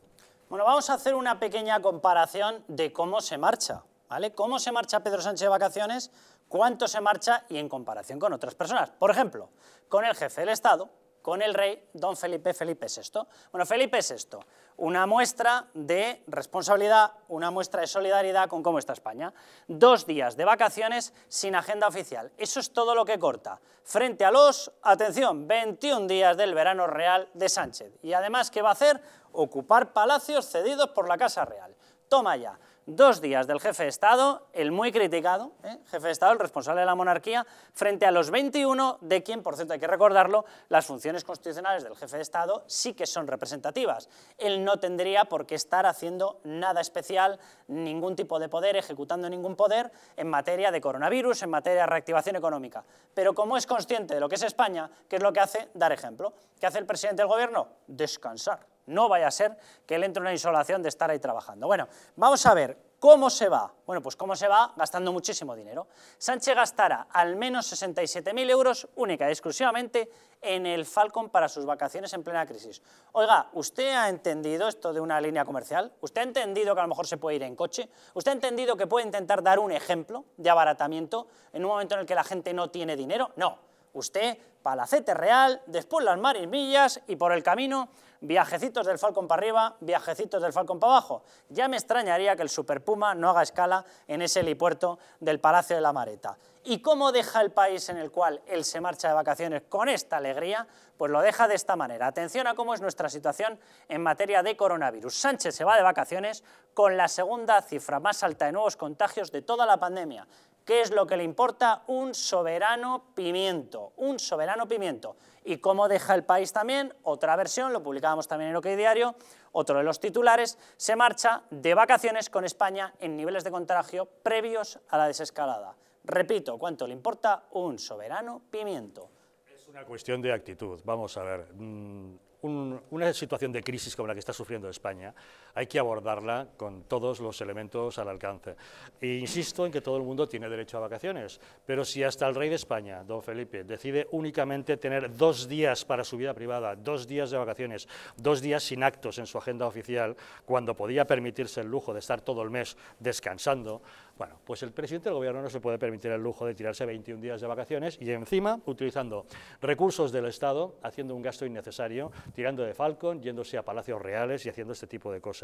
Bueno, vamos a hacer una pequeña comparación de cómo se marcha. ¿Vale? ¿Cómo se marcha Pedro Sánchez de vacaciones? ¿Cuánto se marcha? Y en comparación con otras personas. Por ejemplo, con el jefe del Estado, con el rey don Felipe Felipe VI. Bueno, Felipe VI, una muestra de responsabilidad, una muestra de solidaridad con cómo está España. Dos días de vacaciones sin agenda oficial. Eso es todo lo que corta. Frente a los, atención, 21 días del verano real de Sánchez. Y además, ¿qué va a hacer? Ocupar palacios cedidos por la Casa Real. Toma ya dos días del jefe de Estado, el muy criticado, ¿eh? jefe de Estado, el responsable de la monarquía, frente a los 21 de quien, por cierto, hay que recordarlo, las funciones constitucionales del jefe de Estado sí que son representativas. Él no tendría por qué estar haciendo nada especial, ningún tipo de poder, ejecutando ningún poder en materia de coronavirus, en materia de reactivación económica. Pero como es consciente de lo que es España, ¿qué es lo que hace? Dar ejemplo. ¿Qué hace el presidente del gobierno? Descansar no vaya a ser que él entre en una insolación de estar ahí trabajando. Bueno, vamos a ver, ¿cómo se va? Bueno, pues ¿cómo se va? Gastando muchísimo dinero. Sánchez gastará al menos 67.000 euros única y exclusivamente en el Falcon para sus vacaciones en plena crisis. Oiga, ¿usted ha entendido esto de una línea comercial? ¿Usted ha entendido que a lo mejor se puede ir en coche? ¿Usted ha entendido que puede intentar dar un ejemplo de abaratamiento en un momento en el que la gente no tiene dinero? No. Usted, Palacete Real, después las Marismillas y por el camino viajecitos del Falcon para arriba, viajecitos del Falcon para abajo. Ya me extrañaría que el Super Puma no haga escala en ese helipuerto del Palacio de la Mareta. ¿Y cómo deja el país en el cual él se marcha de vacaciones con esta alegría? Pues lo deja de esta manera. Atención a cómo es nuestra situación en materia de coronavirus. Sánchez se va de vacaciones con la segunda cifra más alta de nuevos contagios de toda la pandemia. ¿Qué es lo que le importa? Un soberano pimiento, un soberano pimiento y cómo deja el país también, otra versión, lo publicábamos también en OK Diario, otro de los titulares, se marcha de vacaciones con España en niveles de contagio previos a la desescalada. Repito, ¿cuánto le importa un soberano pimiento? Es una cuestión de actitud. Vamos a ver, mm, una situación de crisis como la que está sufriendo España hay que abordarla con todos los elementos al alcance. E insisto en que todo el mundo tiene derecho a vacaciones, pero si hasta el rey de España, don Felipe, decide únicamente tener dos días para su vida privada, dos días de vacaciones, dos días sin actos en su agenda oficial, cuando podía permitirse el lujo de estar todo el mes descansando, bueno, pues el presidente del gobierno no se puede permitir el lujo de tirarse 21 días de vacaciones y encima utilizando recursos del Estado, haciendo un gasto innecesario, tirando de Falcon, yéndose a palacios reales y haciendo este tipo de cosas.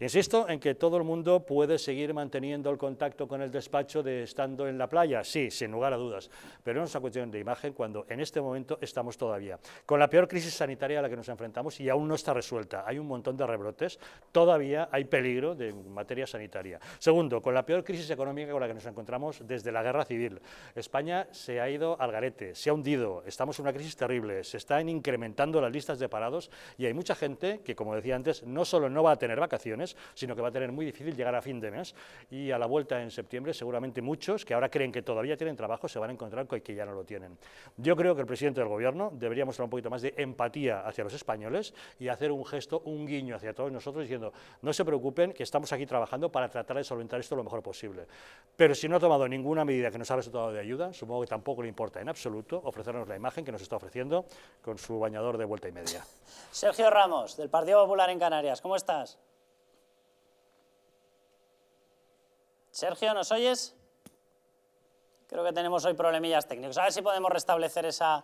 Insisto en que todo el mundo puede seguir manteniendo el contacto con el despacho de estando en la playa, sí, sin lugar a dudas, pero no es una cuestión de imagen cuando en este momento estamos todavía con la peor crisis sanitaria a la que nos enfrentamos y aún no está resuelta. Hay un montón de rebrotes, todavía hay peligro de materia sanitaria. Segundo, con la peor crisis económica con la que nos encontramos desde la guerra civil. España se ha ido al garete, se ha hundido, estamos en una crisis terrible, se están incrementando las listas de parados y hay mucha gente que, como decía antes, no solo no va a tener vacaciones, sino que va a tener muy difícil llegar a fin de mes y a la vuelta en septiembre seguramente muchos que ahora creen que todavía tienen trabajo se van a encontrar con que ya no lo tienen. Yo creo que el presidente del gobierno debería mostrar un poquito más de empatía hacia los españoles y hacer un gesto, un guiño hacia todos nosotros diciendo no se preocupen que estamos aquí trabajando para tratar de solventar esto lo mejor posible. Pero si no ha tomado ninguna medida que nos ha resultado de ayuda, supongo que tampoco le importa en absoluto ofrecernos la imagen que nos está ofreciendo con su bañador de vuelta y media. Sergio Ramos, del Partido Popular en Canarias, ¿cómo estás? Sergio, ¿nos oyes? Creo que tenemos hoy problemillas técnicas. A ver si podemos restablecer esa,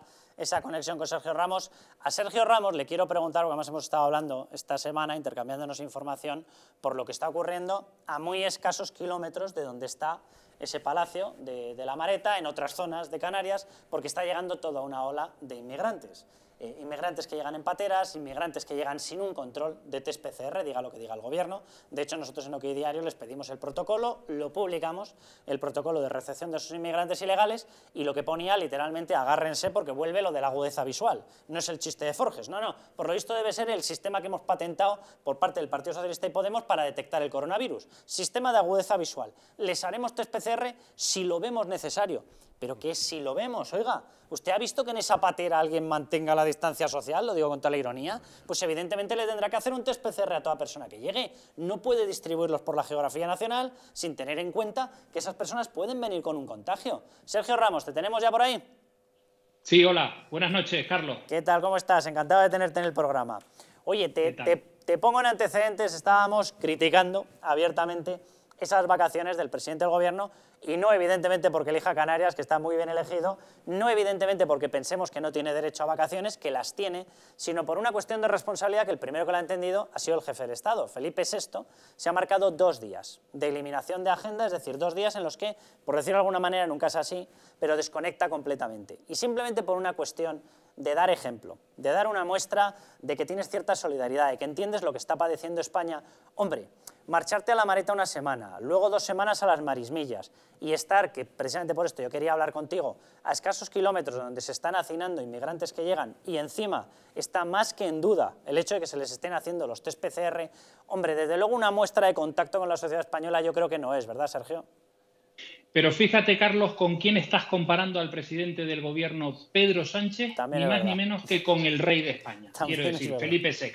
conexión con Sergio Ramos. A Sergio Ramos le quiero preguntar, porque además hemos estado hablando esta semana, intercambiándonos información, por lo que está ocurriendo a muy escasos kilómetros de donde está ese palacio de, de la Mareta, en otras zonas de Canarias, porque está llegando toda una ola de inmigrantes. Eh, inmigrantes que llegan en pateras, inmigrantes que llegan sin un control de test PCR, diga lo que diga el gobierno. De hecho, nosotros en OK Diario les pedimos el protocolo, lo publicamos, el protocolo de recepción de esos inmigrantes ilegales, y lo que ponía literalmente, agárrense porque vuelve lo de la agudeza visual. No es el chiste de Forges, no, no. Por lo visto debe ser el sistema que hemos patentado por parte del Partido Socialista y Podemos para detectar el coronavirus. Sistema de agudeza visual. Les haremos test PCR si lo vemos necesario. Pero que si lo vemos, oiga, ¿usted ha visto que en esa patera alguien mantenga la distancia social? Lo digo con toda la ironía. Pues evidentemente le tendrá que hacer un test PCR a toda persona que llegue. No puede distribuirlos por la geografía nacional sin tener en cuenta que esas personas pueden venir con un contagio. Sergio Ramos, ¿te tenemos ya por ahí? Sí, hola. Buenas noches, Carlos. ¿Qué tal? ¿Cómo estás? Encantado de tenerte en el programa. Oye, te pongo en antecedentes, estábamos criticando abiertamente esas vacaciones del presidente del gobierno y no evidentemente porque elija Canarias, que está muy bien elegido, no evidentemente porque pensemos que no tiene derecho a vacaciones, que las tiene, sino por una cuestión de responsabilidad que el primero que lo ha entendido ha sido el jefe de Estado, Felipe VI, se ha marcado dos días de eliminación de agenda, es decir, dos días en los que, por decirlo de alguna manera, nunca es así, pero desconecta completamente. Y simplemente por una cuestión de dar ejemplo, de dar una muestra de que tienes cierta solidaridad, de que entiendes lo que está padeciendo España. Hombre, marcharte a la mareta una semana, luego dos semanas a las marismillas y estar, que precisamente por esto yo quería hablar contigo, a escasos kilómetros donde se están hacinando inmigrantes que llegan y encima está más que en duda el hecho de que se les estén haciendo los test PCR, hombre, desde luego una muestra de contacto con la sociedad española yo creo que no es, ¿verdad, Sergio? Pero fíjate, Carlos, con quién estás comparando al presidente del gobierno Pedro Sánchez, ni más ni menos que con el rey de España, quiero decir, Felipe VI,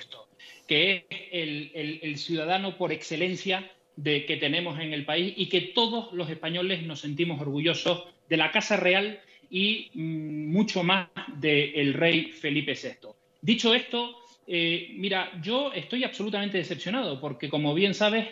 que es el, ciudadano por excelencia de, que tenemos en el país y que todos los españoles nos sentimos orgullosos de la Casa Real y mm, mucho más del rey Felipe VI. Dicho esto, eh, mira, yo estoy absolutamente decepcionado porque, como bien sabes,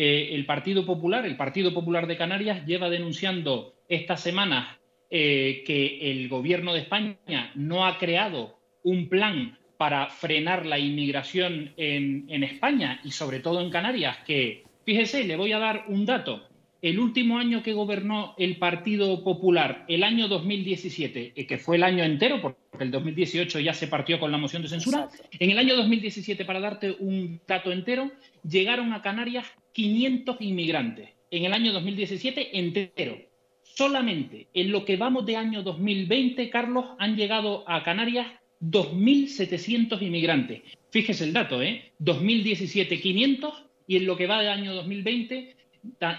eh, el Partido Popular, el Partido Popular de Canarias, lleva denunciando estas semanas eh, que el gobierno de España no ha creado un plan para frenar la inmigración en, España y sobre todo en Canarias, que, fíjese, le voy a dar un dato. El último año que gobernó el Partido Popular, el año 2017, eh, que fue el año entero, porque el 2018 ya se partió con la moción de censura, en el año 2017, para darte un dato entero, llegaron a Canarias 500 inmigrantes en el año 2017 entero. Solamente en lo que vamos de año 2020, Carlos, han llegado a Canarias 2.700 inmigrantes. Fíjese el dato, ¿eh? 2017 500 y en lo que va de año 2020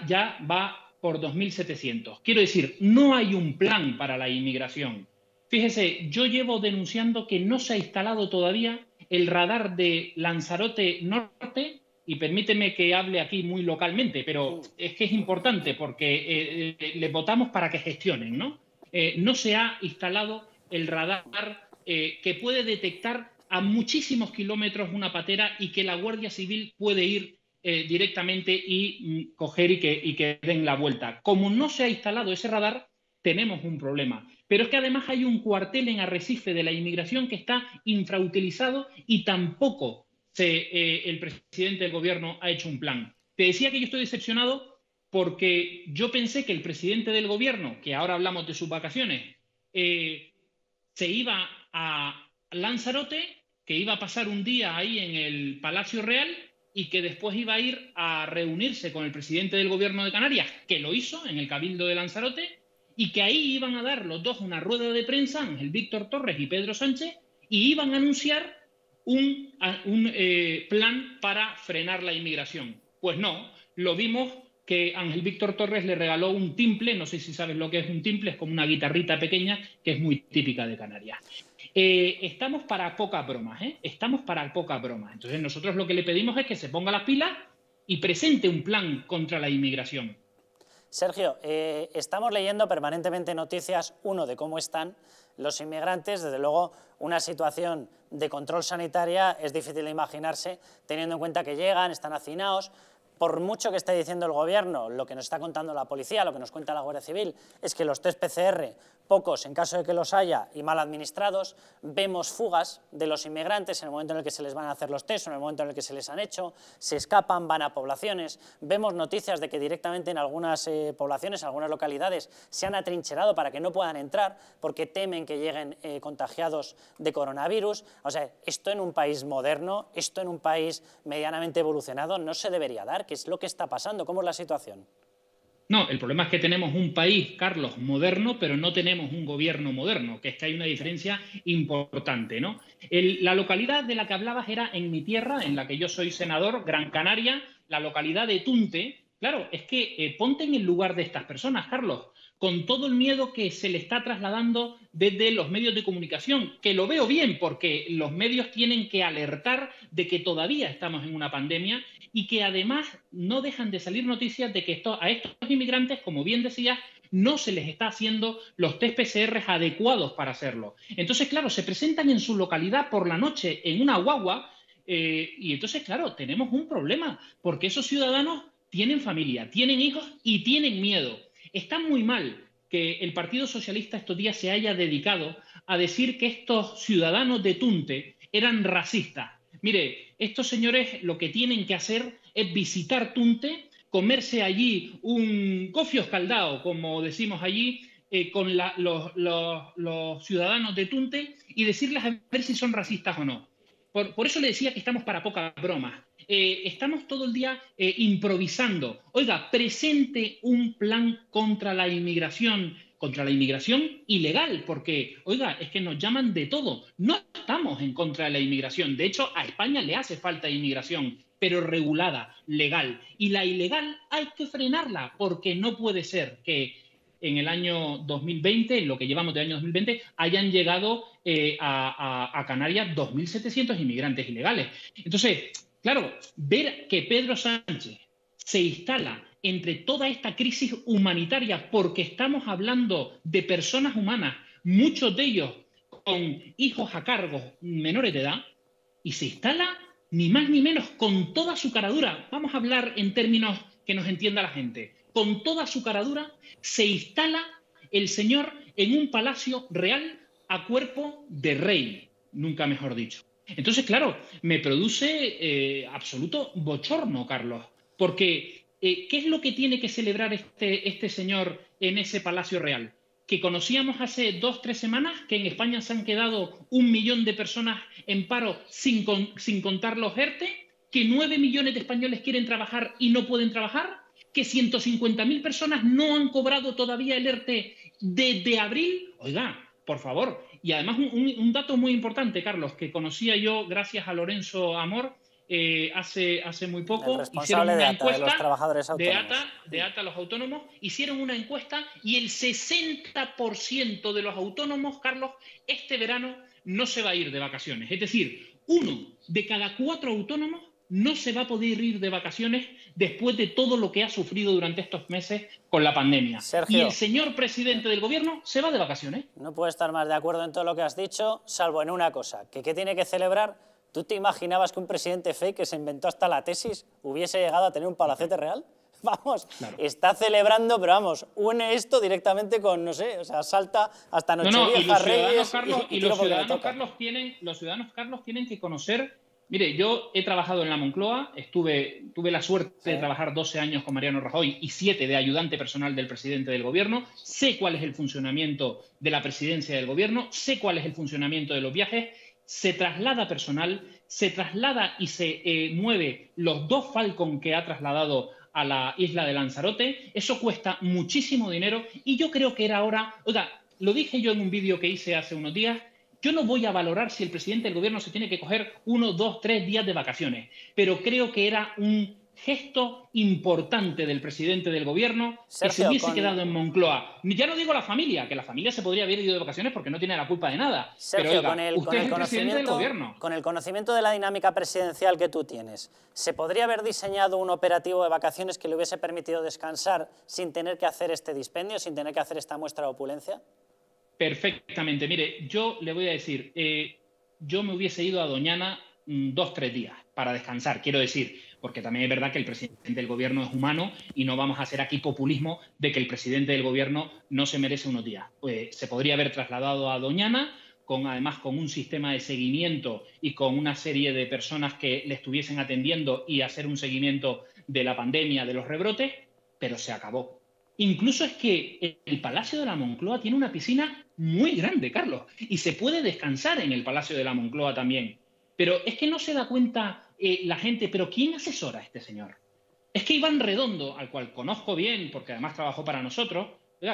ya va por 2.700. Quiero decir, no hay un plan para la inmigración. Fíjese, yo llevo denunciando que no se ha instalado todavía el radar de Lanzarote Norte y permíteme que hable aquí muy localmente, pero es que es importante porque eh, eh, le les votamos para que gestionen, ¿no? Eh, no se ha instalado el radar que puede detectar a muchísimos kilómetros una patera y que la Guardia Civil puede ir directamente y mm, coger y que den la vuelta. Como no se ha instalado ese radar, tenemos un problema. Pero es que además hay un cuartel en Arrecife de la inmigración que está infrautilizado y tampoco este, eh, el presidente del gobierno ha hecho un plan. Te decía que yo estoy decepcionado porque yo pensé que el presidente del gobierno, que ahora hablamos de sus vacaciones, eh, se iba a Lanzarote, que iba a pasar un día ahí en el Palacio Real y que después iba a ir a reunirse con el presidente del gobierno de Canarias, que lo hizo en el Cabildo de Lanzarote, y que ahí iban a dar los dos una rueda de prensa, el Víctor Torres y Pedro Sánchez, y iban a anunciar un, eh, plan para frenar la inmigración. Pues no, lo vimos que Ángel Víctor Torres le regaló un timple, no sé si sabes lo que es un timple, es como una guitarrita pequeña que es muy típica de Canarias. Eh, estamos para pocas bromas, ¿eh? estamos para pocas bromas. Entonces nosotros lo que le pedimos es que se ponga las pilas y presente un plan contra la inmigración. Sergio, eh, estamos leyendo permanentemente noticias, uno, de cómo están los inmigrantes. Desde luego, una situación de control sanitaria es difícil de imaginarse, teniendo en cuenta que llegan, están hacinados, por mucho que esté diciendo el gobierno, lo que nos está contando la policía, lo que nos cuenta la Guardia Civil, es que los test PCR, pocos en caso de que los haya y mal administrados, vemos fugas de los inmigrantes en el momento en el que se les van a hacer los test, en el momento en el que se les han hecho, se escapan, van a poblaciones, vemos noticias de que directamente en algunas eh, poblaciones, en algunas localidades, se han atrincherado para que no puedan entrar porque temen que lleguen eh, contagiados de coronavirus. O sea, esto en un país moderno, esto en un país medianamente evolucionado, no se debería dar ¿Qué es lo que está pasando? ¿Cómo es la situación? No, el problema es que tenemos un país, Carlos, moderno, pero no tenemos un gobierno moderno, que es que hay una diferencia importante, ¿no? la localidad de la que hablabas era en mi tierra, en la que yo soy senador, Gran Canaria, la localidad de Tunte. Claro, es que eh, ponte en el lugar de estas personas, Carlos, con todo el miedo que se le está trasladando desde los medios de comunicación, que lo veo bien porque los medios tienen que alertar de que todavía estamos en una pandemia y que además no dejan de salir noticias de que a estos inmigrantes, como bien decía no se les está haciendo los test PCR adecuados para hacerlo. Entonces, claro, se presentan en su localidad por la noche en una guagua eh, y entonces, claro, tenemos un problema porque esos ciudadanos tienen familia, tienen hijos y tienen miedo. Está muy mal que el Partido Socialista estos días se haya dedicado a decir que estos ciudadanos de Tunte eran racistas. Mire, estos señores lo que tienen que hacer es visitar Tunte, comerse allí un cofio escaldado, como decimos allí, eh, con los, ciudadanos de Tunte y decirles a ver si son racistas o no. Por, eso le decía que estamos para pocas bromas. Eh, estamos todo el día eh, improvisando. Oiga, presente un plan contra la inmigración contra la inmigración ilegal, porque, oiga, es que nos llaman de todo. No estamos en contra de la inmigración. De hecho, a España le hace falta inmigración, pero regulada, legal. Y la ilegal hay que frenarla, porque no puede ser que en el año 2020, en lo que llevamos de año 2020, hayan llegado eh, a, a Canarias 2.700 inmigrantes ilegales. Entonces, claro, ver que Pedro Sánchez se instala entre toda esta crisis humanitaria, porque estamos hablando de personas humanas, muchos de ellos con hijos a cargo menores de edad, y se instala ni más ni menos con toda su caradura, vamos a hablar en términos que nos entienda la gente, con toda su caradura se instala el señor en un palacio real a cuerpo de rey, nunca mejor dicho. Entonces, claro, me produce eh, absoluto bochorno, Carlos, porque eh, ¿qué es lo que tiene que celebrar este, este, señor en ese Palacio Real? Que conocíamos hace dos, tres semanas que en España se han quedado un millón de personas en paro sin, contar los ERTE, que nueve millones de españoles quieren trabajar y no pueden trabajar, que 150.000 personas no han cobrado todavía el ERTE desde abril. Oiga, por favor. Y además un dato muy importante, Carlos, que conocía yo gracias a Lorenzo Amor, eh, hace, hace muy poco. hicieron una de encuesta los trabajadores autónomos. De ATA, los autónomos, hicieron una encuesta y el 60% de los autónomos, Carlos, este verano no se va a ir de vacaciones. Es decir, uno de cada cuatro autónomos no se va a poder ir de vacaciones después de todo lo que ha sufrido durante estos meses con la pandemia. y el señor presidente del gobierno se va de vacaciones. No puedo estar más de acuerdo en todo lo que has dicho, salvo en una cosa, que ¿qué tiene que celebrar ¿Tú te imaginabas que un presidente fake que se inventó hasta la tesis hubiese llegado a tener un palacete real? Vamos, está celebrando, pero vamos, une esto directamente con, no sé, o sea, salta hasta Nochevieja, no, no, Reyes... y, los, ciudadanos Carlos tienen, los ciudadanos Carlos tienen que conocer... Mire, yo he trabajado en la Moncloa, estuve, tuve la suerte de trabajar 12 años con Mariano Rajoy y 7 de ayudante personal del presidente del gobierno, sé cuál es el funcionamiento de la presidencia del gobierno, sé cuál es el funcionamiento de los viajes se traslada personal, se traslada y se eh, mueve los dos Falcon que ha trasladado a la isla de Lanzarote. Eso cuesta muchísimo dinero y yo creo que era hora, sea, lo dije yo en un vídeo que hice hace unos días, yo no voy a valorar si el presidente del gobierno se tiene que coger uno, dos, tres días de vacaciones, pero creo que era un gesto importante del presidente del gobierno que se hubiese quedado en Moncloa. Ya no digo la familia, que la familia se podría haber ido de vacaciones porque no tiene la culpa de nada. Sergio, con el, del gobierno. Con el conocimiento de la dinámica presidencial que tú tienes, ¿se podría haber diseñado un operativo de vacaciones que le hubiese permitido descansar sin tener que hacer este dispendio, sin tener que hacer esta muestra de opulencia? Perfectamente. Mire, yo le voy a decir, eh, yo me hubiese ido a Doñana mm, dos, tres días para descansar, quiero decir, porque también es verdad que el presidente del gobierno es humano y no vamos a hacer aquí populismo de que el presidente del gobierno no se merece unos días. Eh, se podría haber trasladado a Doñana, con además con un sistema de seguimiento y con una serie de personas que le estuviesen atendiendo y hacer un seguimiento de la pandemia, de los rebrotes, pero se acabó. Incluso es que el Palacio de la Moncloa tiene una piscina muy grande, Carlos, y se puede descansar en el Palacio de la Moncloa también. Pero es que no se da cuenta eh, la gente, pero ¿quién asesora a este señor? Es que Iván Redondo, al cual conozco bien, porque además trabajó para nosotros,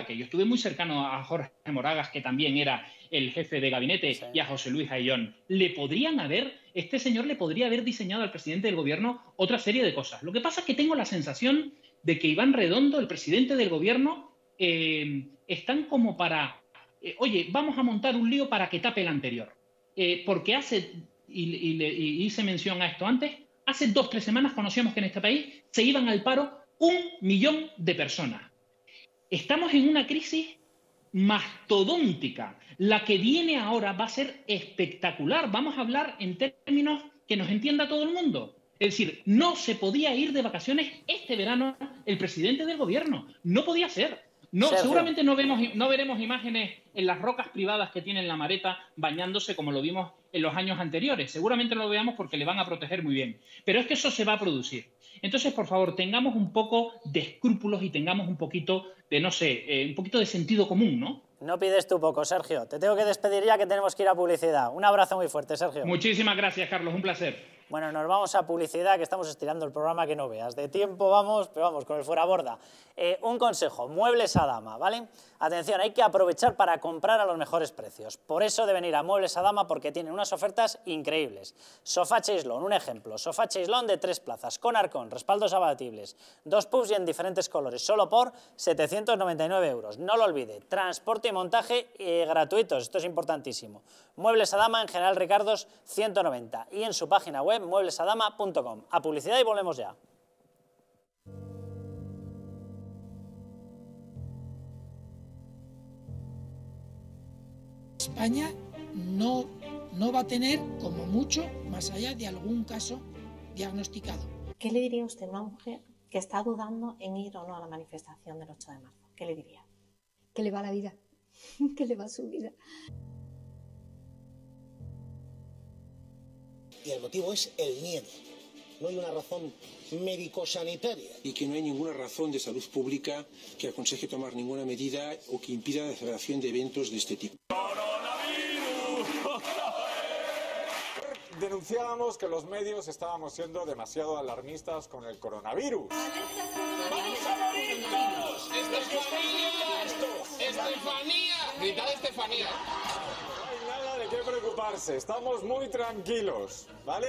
que yo estuve muy cercano a Jorge Moragas, que también era el jefe de gabinete, y a José Luis Ayllón, le podrían haber, este señor le podría haber diseñado al presidente del gobierno otra serie de cosas. Lo que pasa es que tengo la sensación de que Iván Redondo, el presidente del gobierno, eh, están como para, eh, oye, vamos a montar un lío para que tape el anterior. porque hace y, hice mención a esto antes, hace dos, tres semanas conocíamos que en este país se iban al paro un millón de personas. Estamos en una crisis mastodóntica. La que viene ahora va a ser espectacular. Vamos a hablar en términos que nos entienda todo el mundo. Es decir, no se podía ir de vacaciones este verano el presidente del gobierno. No podía ser. No, seguramente no, vemos, no veremos imágenes en las rocas privadas que tienen la mareta bañándose como lo vimos en los años anteriores. Seguramente no lo veamos porque le van a proteger muy bien. Pero es que eso se va a producir. Entonces, por favor, tengamos un poco de escrúpulos y tengamos un poquito de, no sé, eh, un poquito de sentido común, ¿no? No pides tú poco, Sergio. Te tengo que despedir ya que tenemos que ir a publicidad. Un abrazo muy fuerte, Sergio. Muchísimas gracias, Carlos. Un placer. Bueno, nos vamos a publicidad, que estamos estirando el programa que no veas. De tiempo vamos, pero vamos, con el fuera borda. Eh, un consejo, muebles a dama, ¿vale? Atención, hay que aprovechar para comprar a los mejores precios. Por eso deben ir a muebles a dama, porque tienen unas ofertas increíbles. Sofá Chaislón, un ejemplo. Sofá Chaislón de tres plazas, con arcón, respaldos abatibles, dos pubs y en diferentes colores, solo por 799 euros. No lo olvide, transporte y montaje eh, gratuitos, esto es importantísimo. Muebles a dama, en general Ricardos, 190. Y en su página web, mueblesadama.com. A publicidad y volvemos ya. España no, no va a tener, como mucho, más allá de algún caso diagnosticado. ¿Qué le diría usted a una mujer que está dudando en ir o no a la manifestación del 8 de marzo? ¿Qué le diría? Que le va la vida, que le va su vida. y el motivo es el miedo. No hay una razón médico-sanitaria. Y que no hay ninguna razón de salud pública que aconseje tomar ninguna medida o que impida la celebración de eventos de este tipo. Denunciábamos que los medios estábamos siendo demasiado alarmistas con el coronavirus. ¡Vamos a morir todos! ¡Estefanía! ¡Estefanía! ¡Gritad Estefanía! estamos muy tranquilos, ¿vale?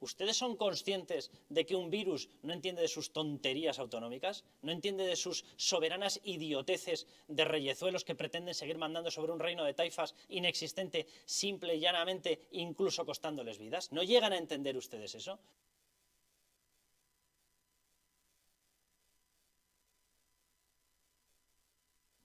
¿Ustedes son conscientes de que un virus no entiende de sus tonterías autonómicas? ¿No entiende de sus soberanas idioteces de reyezuelos que pretenden seguir mandando sobre un reino de taifas inexistente, simple y llanamente, incluso costándoles vidas? ¿No llegan a entender ustedes eso?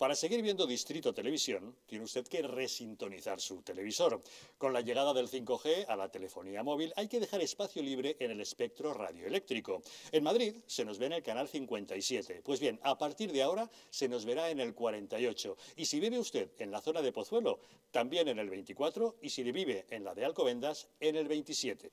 Para seguir viendo Distrito Televisión, tiene usted que resintonizar su televisor. Con la llegada del 5G a la telefonía móvil, hay que dejar espacio libre en el espectro radioeléctrico. En Madrid se nos ve en el canal 57. Pues bien, a partir de ahora se nos verá en el 48. Y si vive usted en la zona de Pozuelo, también en el 24. Y si vive en la de Alcobendas, en el 27.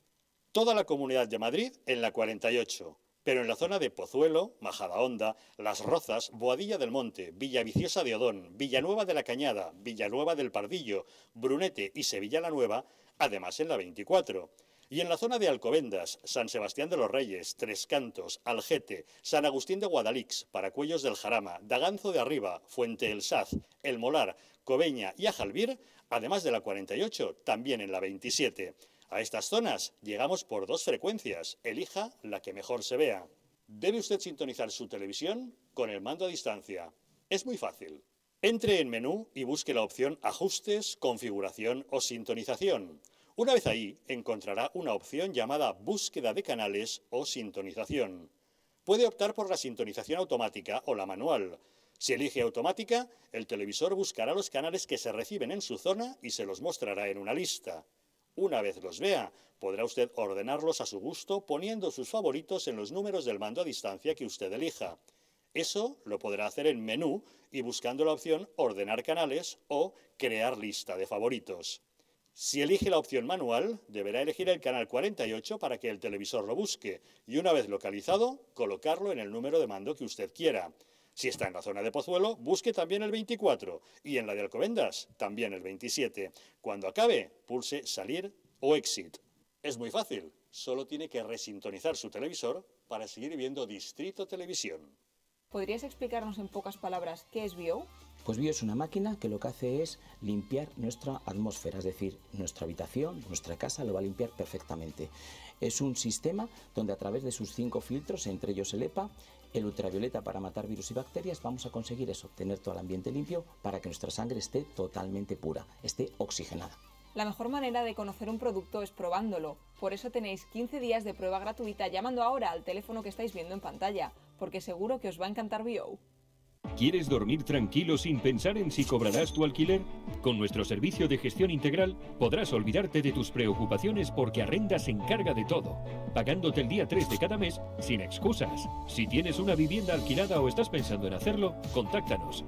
Toda la comunidad de Madrid en la 48 pero en la zona de Pozuelo, Honda, Las Rozas, Boadilla del Monte, Villaviciosa de Odón, Villanueva de la Cañada, Villanueva del Pardillo, Brunete y Sevilla la Nueva, además en la 24. Y en la zona de Alcobendas, San Sebastián de los Reyes, Tres Cantos, Algete, San Agustín de Guadalix, Paracuellos del Jarama, Daganzo de Arriba, Fuente el Saz, El Molar, Cobeña y Ajalvir, además de la 48, también en la 27. A estas zonas llegamos por dos frecuencias, elija la que mejor se vea. Debe usted sintonizar su televisión con el mando a distancia. Es muy fácil. Entre en menú y busque la opción Ajustes, Configuración o Sintonización. Una vez ahí, encontrará una opción llamada Búsqueda de canales o Sintonización. Puede optar por la sintonización automática o la manual. Si elige automática, el televisor buscará los canales que se reciben en su zona y se los mostrará en una lista. Una vez los vea, podrá usted ordenarlos a su gusto poniendo sus favoritos en los números del mando a distancia que usted elija. Eso lo podrá hacer en menú y buscando la opción Ordenar canales o Crear lista de favoritos. Si elige la opción manual, deberá elegir el canal 48 para que el televisor lo busque y una vez localizado, colocarlo en el número de mando que usted quiera. Si está en la zona de Pozuelo, busque también el 24 y en la de Alcobendas, también el 27. Cuando acabe, pulse Salir o Exit. Es muy fácil, solo tiene que resintonizar su televisor para seguir viendo Distrito Televisión. ¿Podrías explicarnos en pocas palabras qué es Bio? Pues Bio es una máquina que lo que hace es limpiar nuestra atmósfera, es decir, nuestra habitación, nuestra casa lo va a limpiar perfectamente. Es un sistema donde a través de sus cinco filtros, entre ellos el EPA, el ultravioleta para matar virus y bacterias, vamos a conseguir eso, obtener todo el ambiente limpio para que nuestra sangre esté totalmente pura, esté oxigenada. La mejor manera de conocer un producto es probándolo. Por eso tenéis 15 días de prueba gratuita llamando ahora al teléfono que estáis viendo en pantalla, porque seguro que os va a encantar Bio. ¿Quieres dormir tranquilo sin pensar en si cobrarás tu alquiler? Con nuestro servicio de gestión integral podrás olvidarte de tus preocupaciones porque Arrenda se encarga de todo, pagándote el día 3 de cada mes sin excusas. Si tienes una vivienda alquilada o estás pensando en hacerlo, contáctanos.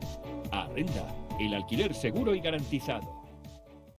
Arrenda, el alquiler seguro y garantizado.